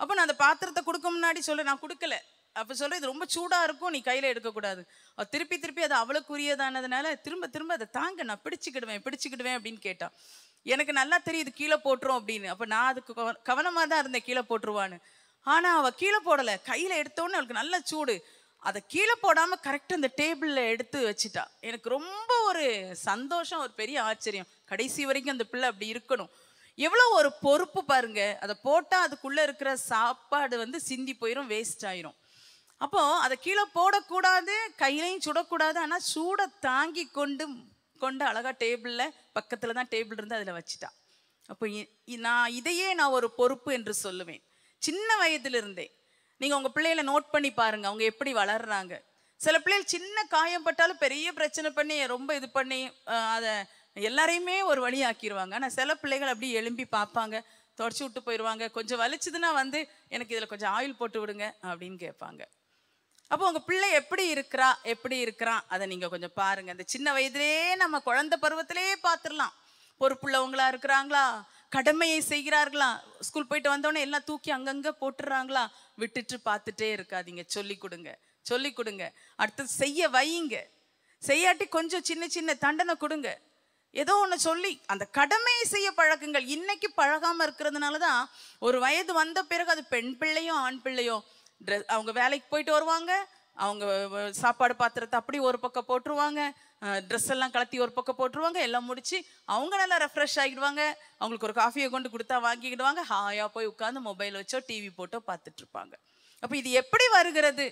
அப்போ நான் அந்த பாத்திரத்தை கொடுக்க முன்னாடி சொல்ல நான் கொடுக்கல அப்போ சொல்ல இது ரொம்ப சூடாக இருக்கும் நீ கையில் எடுக்கக்கூடாது திருப்பி திருப்பி அது அவளுக்குரியதானதுனால திரும்ப திரும்ப அதை தாங்க நான் பிடிச்சிக்கிடுவேன் பிடிச்சிக்கிடுவேன் அப்படின்னு கேட்டான் எனக்கு நல்லா தெரியுது கீழே போட்டுரும் அப்படின்னு அப்போ நான் அதுக்கு கவனமாக தான் இருந்தேன் கீழே போட்டுருவான்னு ஆனால் அவள் கீழே போடலை கையில் எடுத்தோடனே அவளுக்கு நல்ல சூடு அதை கீழே போடாமல் கரெக்டாக அந்த டேபிளில் எடுத்து வச்சுட்டா எனக்கு ரொம்ப ஒரு சந்தோஷம் ஒரு பெரிய ஆச்சரியம் கடைசி வரைக்கும் அந்த பிள்ளை அப்படி இருக்கணும் எவ்வளோ ஒரு பொறுப்பு பாருங்க அதை போட்டால் அதுக்குள்ளே இருக்கிற சாப்பாடு வந்து சிந்தி போயிடும் வேஸ்ட் ஆயிரும் அப்போது அதை கீழே போடக்கூடாது கையிலையும் சுடக்கூடாது ஆனால் சூடை தாங்கி கொண்டு கொண்டு அழகாக டேபிளில் பக்கத்தில் தான் டேபிள் இருந்து அதில் வச்சுட்டா அப்போ நான் இதையே நான் ஒரு பொறுப்பு என்று சொல்லுவேன் சின்ன வயதிலிருந்தே நீங்கள் உங்கள் பிள்ளைகளை நோட் பண்ணி பாருங்கள் அவங்க எப்படி வளர்றாங்க சில பிள்ளைகள் சின்ன காயம் பட்டாலும் பெரிய பிரச்சனை பண்ணி ரொம்ப இது பண்ணி அதை எல்லாரையுமே ஒரு வழி ஆக்கிடுவாங்க ஆனால் சில பிள்ளைகள் அப்படியே எழும்பி பார்ப்பாங்க தொடச்சி விட்டு போயிடுவாங்க கொஞ்சம் வலிச்சதுன்னா வந்து எனக்கு இதில் கொஞ்சம் ஆயில் போட்டு விடுங்க அப்படின்னு கேட்பாங்க அப்போ உங்கள் பிள்ளை எப்படி இருக்கிறா எப்படி இருக்கிறான் அதை நீங்கள் கொஞ்சம் பாருங்கள் அந்த சின்ன வயதிலே நம்ம குழந்தை பருவத்திலே பார்த்துடலாம் பொறுப்புள்ளவங்களா இருக்கிறாங்களா கடமையை செய்கிறார்களா ஸ்கூல் போயிட்டு வந்தோடனே எல்லாம் தூக்கி அங்கங்கே போட்டுடுறாங்களா விட்டுட்டு பார்த்துட்டே இருக்காதீங்க சொல்லி கொடுங்க சொல்லி கொடுங்க அடுத்தது செய்ய வையுங்க செய்யாட்டி கொஞ்சம் சின்ன சின்ன தண்டனை கொடுங்க ஏதோ ஒன்று சொல்லி அந்த கடமையை செய்ய பழக்கங்கள் இன்னைக்கு பழகாமல் இருக்கிறதுனால தான் ஒரு வயது வந்த பிறகு அது பெண் பிள்ளையோ ஆண் பிள்ளையோ ட்ரெஸ் அவங்க வேலைக்கு போயிட்டு வருவாங்க அவங்க சாப்பாடு பாத்திரத்தை அப்படி ஒரு பக்கம் போட்டுருவாங்க ட்ரெஸ் எல்லாம் கலத்தி ஒரு பக்கம் போட்டுருவாங்க எல்லாம் முடிச்சு அவங்க நல்லா ரெஃப்ரெஷ் ஆகிடுவாங்க அவங்களுக்கு ஒரு காஃபியை கொண்டு கொடுத்தா வாங்கிக்கிடுவாங்க ஹாயாக போய் உட்காந்து மொபைல் வச்சோ டிவி போட்டோ பார்த்துட்டு இருப்பாங்க அப்போ இது எப்படி வருகிறது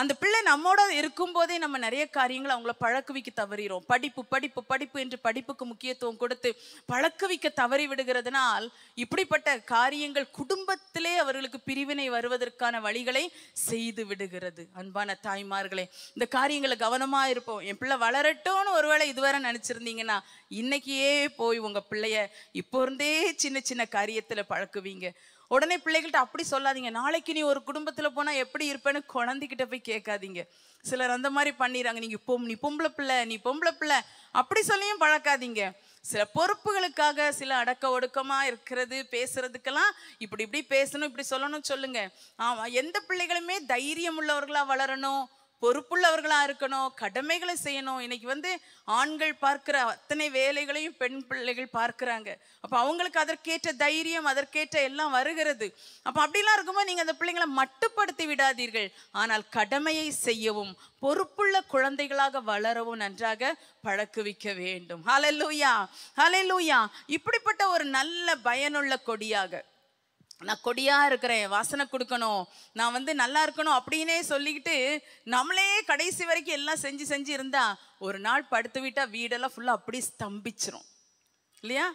அந்த பிள்ளை நம்மோட இருக்கும்போதே நம்ம நிறைய காரியங்களை அவங்கள பழக்குவிக்க தவறிகிறோம் படிப்பு படிப்பு படிப்பு என்று படிப்புக்கு முக்கியத்துவம் கொடுத்து பழக்குவிக்க தவறி விடுகிறதுனால் இப்படிப்பட்ட காரியங்கள் குடும்பத்திலே அவர்களுக்கு பிரிவினை வருவதற்கான வழிகளை செய்து விடுகிறது அன்பான தாய்மார்களே இந்த காரியங்களை கவனமா இருப்போம் என் பிள்ளை வளரட்டும்னு ஒருவேளை இதுவரை நினைச்சிருந்தீங்கன்னா இன்னைக்கே போய் உங்க பிள்ளைய இப்போ இருந்தே சின்ன சின்ன காரியத்துல பழக்குவீங்க உடனே பிள்ளைகள்கிட்ட அப்படி சொல்லாதீங்க நாளைக்கு நீ ஒரு குடும்பத்தில் போனால் எப்படி இருப்பேன்னு குழந்தைகிட்ட போய் கேட்காதீங்க சிலர் அந்த மாதிரி பண்ணிடுறாங்க நீங்கள் பொம் நீ பொம்பளை பிள்ளை நீ பொம்பளை பிள்ளை அப்படி சொல்லியும் பழக்காதீங்க சில பொறுப்புகளுக்காக சில அடக்க ஒடுக்கமாக இருக்கிறது பேசுறதுக்கெல்லாம் இப்படி இப்படி பேசணும் இப்படி சொல்லணும் சொல்லுங்க ஆமாம் எந்த பிள்ளைகளுமே தைரியம் உள்ளவர்களாக வளரணும் பொறுப்புள்ளவர்களாக இருக்கணும் கடமைகளை செய்யணும் இன்னைக்கு வந்து ஆண்கள் பார்க்குற அத்தனை வேலைகளையும் பெண் பிள்ளைகள் பார்க்குறாங்க அப்போ அவங்களுக்கு அதற்கேற்ற தைரியம் அதற்கேற்ற எல்லாம் வருகிறது அப்போ அப்படிலாம் இருக்கும்போது நீங்கள் அந்த பிள்ளைங்களை மட்டுப்படுத்தி விடாதீர்கள் ஆனால் கடமையை செய்யவும் பொறுப்புள்ள குழந்தைகளாக வளரவும் நன்றாக பழக்குவிக்க வேண்டும் ஹலலூயா ஹலலூயா இப்படிப்பட்ட ஒரு நல்ல பயனுள்ள கொடியாக நான் கொடியாக இருக்கிறேன் வாசனை கொடுக்கணும் நான் வந்து நல்லா இருக்கணும் அப்படின்னே சொல்லிக்கிட்டு நம்மளே கடைசி வரைக்கும் எல்லாம் செஞ்சு செஞ்சு இருந்தா ஒரு நாள் படுத்து விட்டால் வீடெல்லாம் ஃபுல்லாக அப்படி ஸ்தம்பிச்சிரும் இல்லையா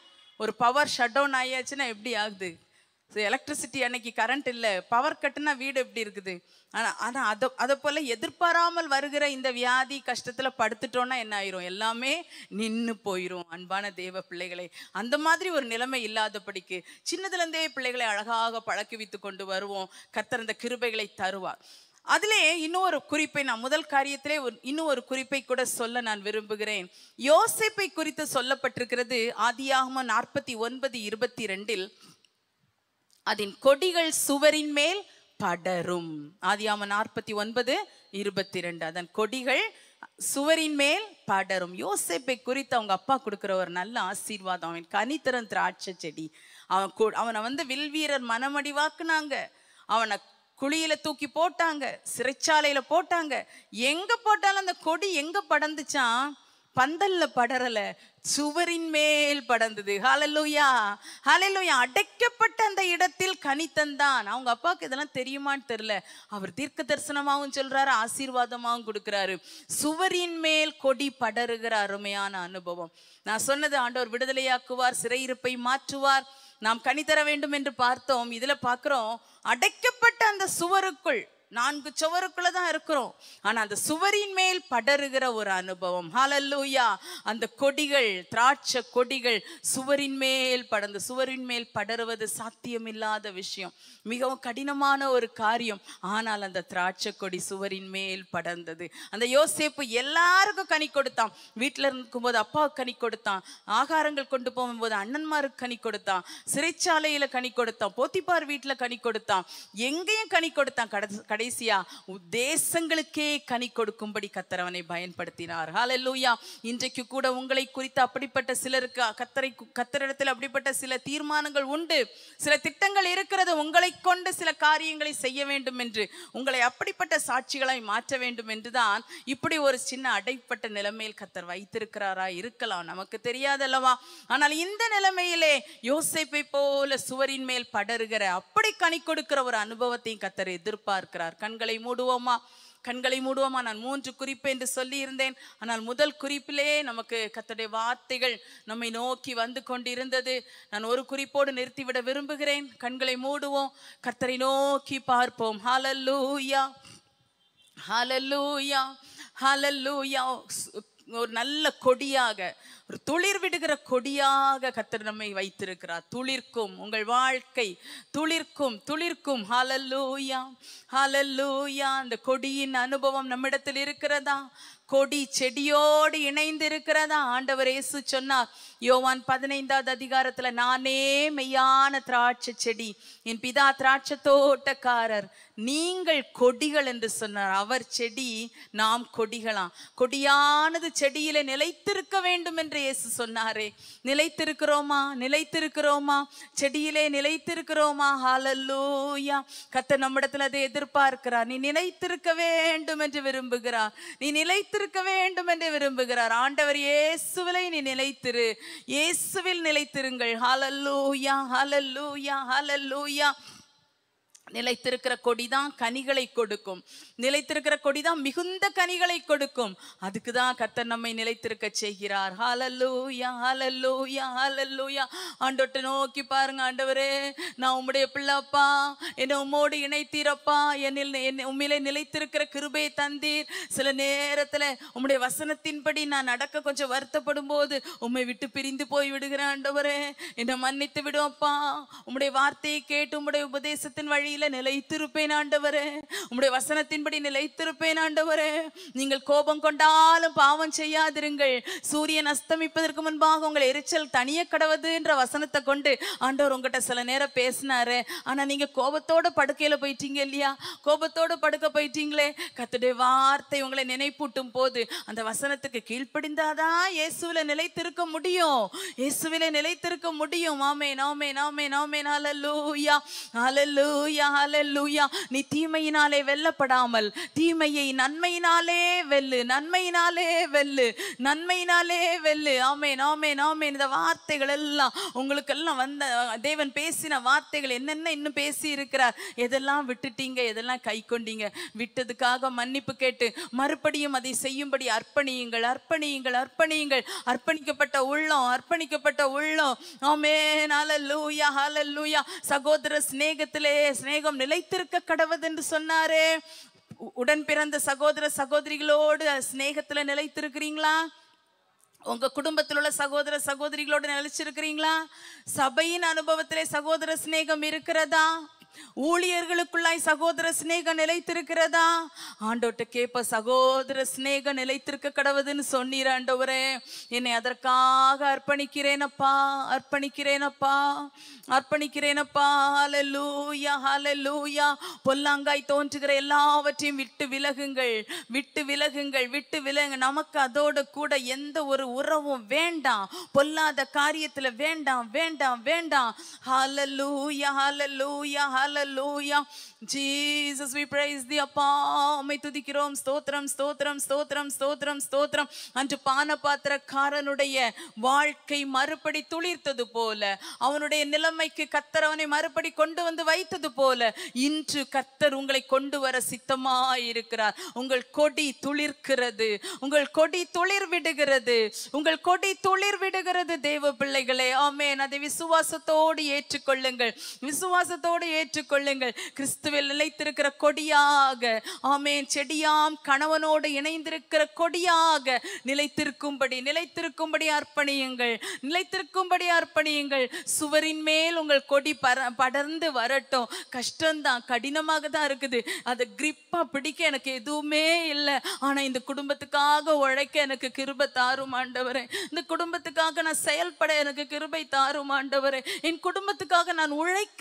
ஒரு பவர் ஷட் டவுன் ஆயாச்சுன்னா எப்படி ஆகுது ஸோ எலக்ட்ரிசிட்டி அன்னைக்கு கரண்ட் இல்லை பவர் கட்டுனா வீடு எப்படி இருக்குது ஆனால் ஆனால் அதை அதை போல் எதிர்பாராமல் வருகிற இந்த வியாதி கஷ்டத்தில் படுத்துட்டோன்னா என்ன ஆயிரும் எல்லாமே நின்று போயிடும் அன்பான தேவ பிள்ளைகளை அந்த மாதிரி ஒரு நிலைமை இல்லாதபடிக்கு சின்னதுலேருந்தே பிள்ளைகளை அழகாக வைத்து கொண்டு வருவோம் கத்தர் கிருபைகளை தருவார் அதிலே இன்னொரு குறிப்பை நான் முதல் காரியத்திலே ஒரு இன்னும் ஒரு குறிப்பை கூட சொல்ல நான் விரும்புகிறேன் யோசிப்பை குறித்து சொல்லப்பட்டிருக்கிறது ஆதியாகம நாற்பத்தி ஒன்பது இருபத்தி ரெண்டில் அதன் கொடிகள் சுவரின் மேல் படரும் ஆதியாம நாற்பத்தி ஒன்பது இருபத்தி ரெண்டு அதன் கொடிகள் சுவரின் மேல் படரும் யோசிப்பை குறித்து அவங்க அப்பா கொடுக்குற ஒரு நல்ல ஆசீர்வாதம் அவன் கனித்திறன் திராட்சை செடி அவன் அவனை வந்து வில்வீரர் மனமடிவாக்குனாங்க அவனை குழியில தூக்கி போட்டாங்க சிறைச்சாலையில போட்டாங்க எங்க போட்டாலும் அந்த கொடி எங்க படந்துச்சான் பந்தல்ல படரல சுவரின் மேல் படந்தது ஹலலுயா ஹலலுயா அடைக்கப்பட்ட அந்த இடத்தில் கனித்தந்தான் அவங்க அப்பாவுக்கு இதெல்லாம் தெரியுமான்னு தெரியல அவர் தீர்க்க தரிசனமாகவும் சொல்றாரு ஆசீர்வாதமாகவும் கொடுக்குறாரு சுவரின் மேல் கொடி படருகிற அருமையான அனுபவம் நான் சொன்னது ஆண்டவர் விடுதலையாக்குவார் சிறையிருப்பை மாற்றுவார் நாம் கணித்தர வேண்டும் என்று பார்த்தோம் இதுல பாக்குறோம் அடைக்கப்பட்ட அந்த சுவருக்குள் நான்கு சுவருக்குள்ள தான் இருக்கிறோம் ஆனா அந்த சுவரின் மேல் படருகிற ஒரு அனுபவம் ஹாலல்லூயா அந்த கொடிகள் திராட்சை கொடிகள் சுவரின் மேல் படந்த சுவரின் மேல் படருவது சாத்தியமில்லாத விஷயம் மிகவும் கடினமான ஒரு காரியம் ஆனால் அந்த திராட்சை கொடி சுவரின் மேல் படர்ந்தது அந்த யோசேப்பு எல்லாருக்கும் கனி கொடுத்தான் வீட்டில் இருக்கும்போது அப்பாவுக்கு கனி கொடுத்தான் ஆகாரங்கள் கொண்டு போகும்போது அண்ணன்மாருக்கு கனி கொடுத்தான் சிறைச்சாலையில கனி கொடுத்தான் போத்திப்பார் வீட்டில் கனி கொடுத்தான் எங்கேயும் கனி கொடுத்தான் கடை கடைசியா உத்தேசங்களுக்கே கனி கொடுக்கும்படி கத்தரவனை பயன்படுத்தினார் ஹாலல்லூயா இன்றைக்கு கூட உங்களை குறித்து அப்படிப்பட்ட சிலருக்கு கத்தரை கத்தரிடத்தில் அப்படிப்பட்ட சில தீர்மானங்கள் உண்டு சில திட்டங்கள் இருக்கிறது உங்களை கொண்டு சில காரியங்களை செய்ய வேண்டும் என்று உங்களை அப்படிப்பட்ட சாட்சிகளாய் மாற்ற வேண்டும் என்றுதான் இப்படி ஒரு சின்ன அடைப்பட்ட நிலைமையில் கத்தர் வைத்திருக்கிறாரா இருக்கலாம் நமக்கு தெரியாதல்லவா ஆனால் இந்த நிலைமையிலே யோசிப்பை போல சுவரின் மேல் படருகிற அப்படி கனி கொடுக்கிற ஒரு அனுபவத்தையும் கத்தர் எதிர்பார்க்கிறார் சொல்லுகிறார் கண்களை மூடுவோமா கண்களை மூடுவோமா நான் மூன்று குறிப்பு என்று சொல்லியிருந்தேன் ஆனால் முதல் குறிப்பிலே நமக்கு கத்தடைய வார்த்தைகள் நம்மை நோக்கி வந்து கொண்டிருந்தது நான் ஒரு குறிப்போடு நிறுத்திவிட விரும்புகிறேன் கண்களை மூடுவோம் கத்தரை நோக்கி பார்ப்போம் ஹாலல்லூயா ஹாலல்லூயா ஹாலல்லூயா ஒரு நல்ல கொடியாக ஒரு துளிர் விடுகிற கொடியாக கத்தர் நம்மை வைத்திருக்கிறார் துளிர்க்கும் உங்கள் வாழ்க்கை துளிர்க்கும் துளிர்க்கும் ஹலல்லூயா ஹலல்லூயா அந்த கொடியின் அனுபவம் நம்மிடத்தில் இருக்கிறதா கொடி செடியோடு இணைந்து இருக்கிறதா ஆண்டவர் இயேசு சொன்னார் யோவான் பதினைந்தாவது அதிகாரத்துல நானே மெய்யான திராட்சை செடி என் பிதா திராட்சை தோட்டக்காரர் நீங்கள் கொடிகள் என்று சொன்னார் அவர் செடி நாம் கொடிகளாம் கொடியானது செடியில நிலைத்திருக்க வேண்டும் என்று என்று இயேசு சொன்னாரே நிலைத்திருக்கிறோமா நிலைத்திருக்கிறோமா செடியிலே நிலைத்திருக்கிறோமா ஹாலல்லூயா கத்த நம்மிடத்தில் அதை எதிர்பார்க்கிறார் நீ நிலைத்திருக்க வேண்டும் என்று விரும்புகிறார் நீ நிலைத்திருக்க வேண்டும் என்று விரும்புகிறார் ஆண்டவர் இயேசுவிலை நீ நிலைத்திரு இயேசுவில் நிலைத்திருங்கள் ஹாலல்லூயா ஹாலல்லூயா ஹாலல்லூயா நிலைத்திருக்கிற கொடி தான் கனிகளை கொடுக்கும் நிலைத்திருக்கிற கொடி தான் மிகுந்த கனிகளை கொடுக்கும் அதுக்கு தான் கத்தர் நம்மை நிலைத்திருக்க செய்கிறார் ஆண்டோட்ட நோக்கி பாருங்க ஆண்டவரே நான் உம்முடைய பிள்ளைப்பா என்னை உம்மோடு இணைத்தீரப்பா என்னில் என்ன உண்மையிலே நிலைத்திருக்கிற கிருபையை தந்தீர் சில நேரத்தில் உம்முடைய வசனத்தின்படி நான் நடக்க கொஞ்சம் வருத்தப்படும் போது உம்மை விட்டு பிரிந்து போய் விடுகிறேன் ஆண்டவரே என்னை மன்னித்து விடுவப்பா உம்முடைய வார்த்தையை கேட்டு உம்முடைய உபதேசத்தின் வழி வழியில நிலைத்திருப்பேன் ஆண்டவரே உம்முடைய வசனத்தின்படி நிலைத்திருப்பேன் ஆண்டவரே நீங்கள் கோபம் கொண்டாலும் பாவம் செய்யாதிருங்கள் சூரியன் அஸ்தமிப்பதற்கு முன்பாக உங்களை எரிச்சல் தனிய கடவுது என்ற வசனத்தை கொண்டு ஆண்டவர் உங்ககிட்ட சில நேரம் பேசினாரு ஆனா நீங்க கோபத்தோட படுக்கையில போயிட்டீங்க இல்லையா கோபத்தோட படுக்க போயிட்டீங்களே கத்துடைய வார்த்தை உங்களை நினைப்பூட்டும் போது அந்த வசனத்துக்கு கீழ்ப்படிந்தாதான் இயேசுவில நிலைத்திருக்க முடியும் இயேசுவில நிலைத்திருக்க முடியும் ஆமே நாமே நாமே நாமே அலலூயா அலலூயா ஹலல்லூயா நீ தீமையினாலே வெல்லப்படாமல் தீமையை நன்மையினாலே வெல்லு நன்மையினாலே வெல்லு நன்மையினாலே வெல்லு ஆமேன் ஆமேன் ஆமேன் இந்த வார்த்தைகள் எல்லாம் உங்களுக்கெல்லாம் வந்த தேவன் பேசின வார்த்தைகள் என்னென்ன இன்னும் பேசி இருக்கிறார் எதெல்லாம் விட்டுட்டீங்க எதெல்லாம் கை கொண்டீங்க விட்டதுக்காக மன்னிப்பு கேட்டு மறுபடியும் அதை செய்யும்படி அர்ப்பணியுங்கள் அர்ப்பணியுங்கள் அர்ப்பணியுங்கள் அர்ப்பணிக்கப்பட்ட உள்ளம் அர்ப்பணிக்கப்பட்ட உள்ளம் ஆமேன் ஹலல்லூயா ஹலல்லூயா சகோதர ஸ்நேகத்திலே நாயகம் நிலைத்திருக்க கடவுள் என்று சொன்னாரே உடன் பிறந்த சகோதர சகோதரிகளோடு சிநேகத்துல நிலைத்திருக்கிறீங்களா உங்க குடும்பத்தில் உள்ள சகோதர சகோதரிகளோடு நினைச்சிருக்கிறீங்களா சபையின் அனுபவத்திலே சகோதர சிநேகம் இருக்கிறதா ஊழியர்களுக்குள்ளாய் சகோதர சிநேக நிலைத்திருக்கிறதா ஆண்டோட்ட கேப்ப சகோதர சிநேக நிலைத்திருக்க கடவுதுன்னு சொன்னீர் ஆண்டவரே என்னை அதற்காக அர்ப்பணிக்கிறேனப்பா அர்ப்பணிக்கிறேனப்பா அர்ப்பணிக்கிறேனப்பா ஹால லூயா பொல்லாங்காய் தோன்றுகிற எல்லாவற்றையும் விட்டு விலகுங்கள் விட்டு விலகுங்கள் விட்டு விலகுங்க நமக்கு அதோடு கூட எந்த ஒரு உறவும் வேண்டாம் பொல்லாத காரியத்தில் வேண்டாம் வேண்டாம் வேண்டாம் hallelujah hallelujah Jesus we praise the அப்பா உம்மை துதிக்கிறோம் ஸ்தோத்திரம் ஸ்தோத்திரம் ஸ்தோத்திரம் ஸ்தோத்திரம் ஸ்தோத்திரம் அன்று பானபாத்திரக்காரனுடைய வாழ்க்கை மறுபடி துளிர்த்தது போல அவனுடைய நிலைமைக்கு கத்தர் மறுபடி கொண்டு வந்து வைத்தது போல இன்று கத்தர் உங்களை கொண்டு வர இருக்கிறார் உங்கள் கொடி துளிர்க்கிறது உங்கள் கொடி துளிர் விடுகிறது உங்கள் கொடி துளிர் விடுகிறது தேவ பிள்ளைகளே ஆமேன் அதை விசுவாசத்தோடு ஏற்றுக்கொள்ளுங்கள் விசுவாசத்தோடு ஏற்று ஏற்றுக்கொள்ளுங்கள் கிறிஸ்துவில் நிலைத்திருக்கிற கொடியாக ஆமேன் செடியாம் கணவனோடு இணைந்திருக்கிற கொடியாக நிலைத்திருக்கும்படி நிலைத்திருக்கும்படி அர்ப்பணியுங்கள் நிலைத்திருக்கும்படி அர்ப்பணியுங்கள் சுவரின் மேல் உங்கள் கொடி பர படர்ந்து வரட்டும் கஷ்டம்தான் கடினமாக தான் இருக்குது அதை கிரிப்பாக பிடிக்க எனக்கு எதுவுமே இல்லை ஆனால் இந்த குடும்பத்துக்காக உழைக்க எனக்கு கிருபை தாரும் ஆண்டவரே இந்த குடும்பத்துக்காக நான் செயல்பட எனக்கு கிருபை தாரும் ஆண்டவரே என் குடும்பத்துக்காக நான் உழைக்க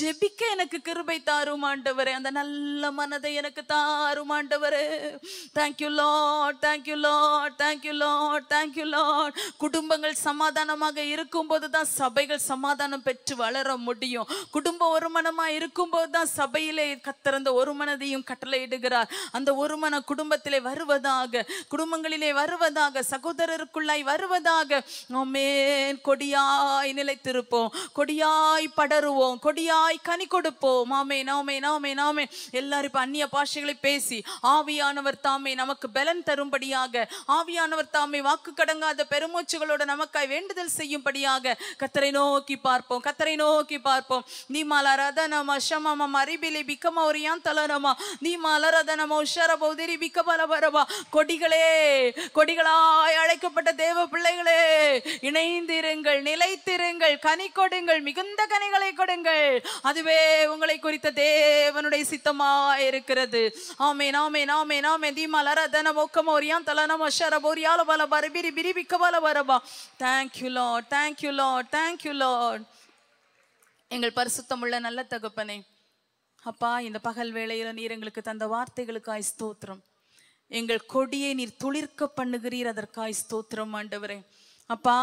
ஜெபிக்க கேட்க எனக்கு கிருபை தாரும் ஆண்டவரே அந்த நல்ல மனதை எனக்கு தாரும் ஆண்டவரே thank you lord thank you lord thank you lord thank you lord குடும்பங்கள் சமாதானமாக இருக்கும்போது தான் சபைகள் சமாதானம் பெற்று வளர முடியும் குடும்பம் ஒரு இருக்கும் இருக்கும்போது தான் சபையிலே கத்திறந்த ஒரு மனதையும் கட்டளையிடுகிறார் அந்த ஒரு மன குடும்பத்திலே வருவதாக குடும்பங்களிலே வருவதாக சகோதரருக்குள்ளாய் வருவதாக மேன் கொடியாய் நிலைத்திருப்போம் கொடியாய் படருவோம் கொடியாய் கனி கொடுப்போம் ஆமே நாமே நாமே நாமே எல்லாரும் இப்போ அந்நிய பாஷைகளை பேசி ஆவியானவர் தாமே நமக்கு பலன் தரும்படியாக ஆவியானவர் தாமே வாக்கு கடங்காத பெருமூச்சுகளோட நமக்காய் வேண்டுதல் செய்யும்படியாக கத்தரை நோக்கி பார்ப்போம் கத்தரை நோக்கி பார்ப்போம் நீ மலரதனம ஷமம அரிபிலி பிக்கம ஒரு ஏன் தலரமா நீ மலரதனமோ உஷார பௌதிரி பிக்கமல வரவா கொடிகளே கொடிகளாய் அழைக்கப்பட்ட தேவ பிள்ளைகளே இணைந்திருங்கள் நிலைத்திருங்கள் கனி கொடுங்கள் மிகுந்த கனிகளை கொடுங்கள் அதுவே உங்களை குறித்த தேவனுடைய சித்தமா இருக்கிறது ஆமே நாமே நாமே நாமே தீமா லரதன மொக்கமோ ரியான் தலனமோ ஷரபோ ரியால பல பரபிரி பிரிபிக்க பல வரபா thank you lord thank you lord thank you lord எங்கள் பரிசுத்தம் உள்ள நல்ல தகப்பனே அப்பா இந்த பகல் வேளையில் நீர் எங்களுக்கு தந்த வார்த்தைகளுக்காய் ஸ்தோத்திரம் எங்கள் கொடியை நீர் துளிர்க்க பண்ணுகிறீர் அதற்காய் ஸ்தோத்திரம் ஆண்டவரே அப்பா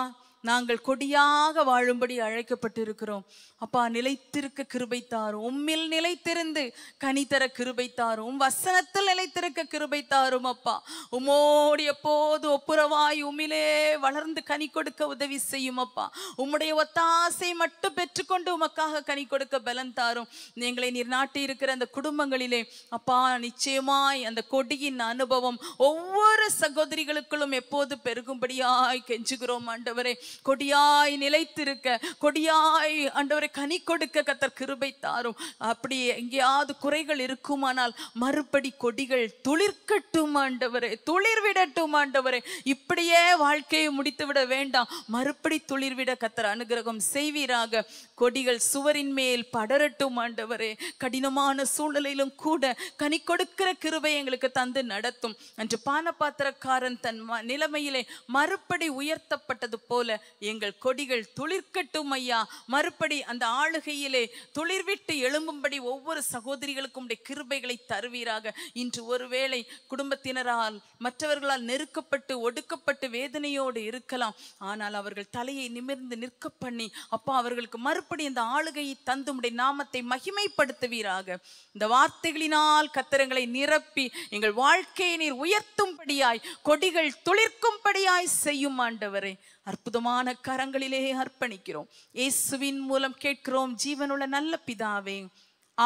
நாங்கள் கொடியாக வாழும்படி அழைக்கப்பட்டிருக்கிறோம் அப்பா நிலைத்திருக்க கிருபை தாரும் உம்மில் நிலைத்திருந்து கனித்தர கிருபை தாரும் வசனத்தில் நிலைத்திருக்க கிருபை தாரும் அப்பா உமோடு எப்போது ஒப்புரவாய் உமிலே வளர்ந்து கனி கொடுக்க உதவி செய்யும் அப்பா உம்முடைய ஒத்தாசை மட்டும் பெற்றுக்கொண்டு உமக்காக கனி கொடுக்க பலன் தாரும் எங்களை நீர் நாட்டி இருக்கிற அந்த குடும்பங்களிலே அப்பா நிச்சயமாய் அந்த கொடியின் அனுபவம் ஒவ்வொரு சகோதரிகளுக்குள்ளும் எப்போது பெருகும்படியாய் கெஞ்சுகிறோம் ஆண்டவரே கொடியாய் நிலைத்திருக்க கொடியாய் அண்டவரை கனி கொடுக்க கத்தர் கிருபை தாரும் அப்படி எங்கேயாவது குறைகள் இருக்குமானால் மறுபடி கொடிகள் துளிர்க்கட்டும் ஆண்டவரே துளிர் விடட்டும் ஆண்டவரே இப்படியே வாழ்க்கையை முடித்துவிட வேண்டாம் மறுபடி துளிர்விட கத்தர் அனுகிரகம் செய்வீராக கொடிகள் சுவரின் மேல் படரட்டும் ஆண்டவரே கடினமான சூழ்நிலையிலும் கூட கனி கொடுக்கிற கிருபை எங்களுக்கு தந்து நடத்தும் என்று பானபாத்திரக்காரன் தன் நிலைமையிலே மறுபடி உயர்த்தப்பட்டது போல எங்கள் கொடிகள் துளிர்க்கட்டும் ஐயா மறுபடி அந்த ஆளுகையிலே துளிர்விட்டு எழும்பும்படி ஒவ்வொரு சகோதரிகளுக்கும் கிருபைகளை தருவீராக இன்று ஒருவேளை குடும்பத்தினரால் மற்றவர்களால் நெருக்கப்பட்டு ஒடுக்கப்பட்டு வேதனையோடு இருக்கலாம் ஆனால் அவர்கள் தலையை நிமிர்ந்து நிற்க பண்ணி அப்பா அவர்களுக்கு மறுபடி அந்த ஆளுகையை தந்து உடைய நாமத்தை மகிமைப்படுத்துவீராக இந்த வார்த்தைகளினால் கத்திரங்களை நிரப்பி எங்கள் வாழ்க்கையை நீர் உயர்த்தும்படியாய் கொடிகள் துளிர்க்கும்படியாய் செய்யும் ஆண்டவரே அற்புதமான பரிசுத்தமான கரங்களிலே அர்ப்பணிக்கிறோம் இயேசுவின் மூலம் கேட்கிறோம் ஜீவனுள்ள நல்ல பிதாவே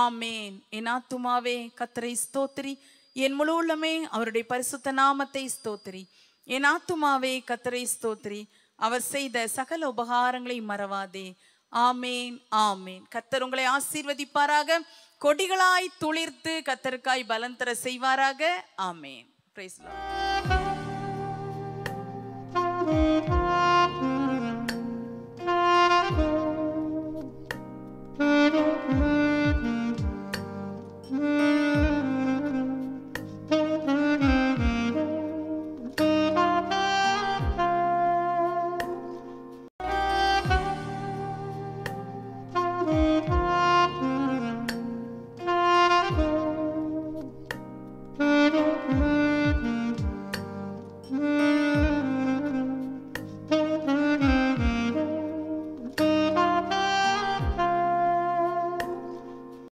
ஆமேன் என் ஆத்துமாவே கத்தரை ஸ்தோத்திரி என் முழு உள்ளமே அவருடைய பரிசுத்த நாமத்தை ஸ்தோத்திரி என் ஆத்துமாவே கத்தரை ஸ்தோத்திரி அவர் செய்த சகல உபகாரங்களை மறவாதே ஆமேன் ஆமேன் கத்தர் உங்களை ஆசீர்வதிப்பாராக கொடிகளாய் துளிர்த்து கத்தருக்காய் பலன் தர செய்வாராக ஆமேன் Lord.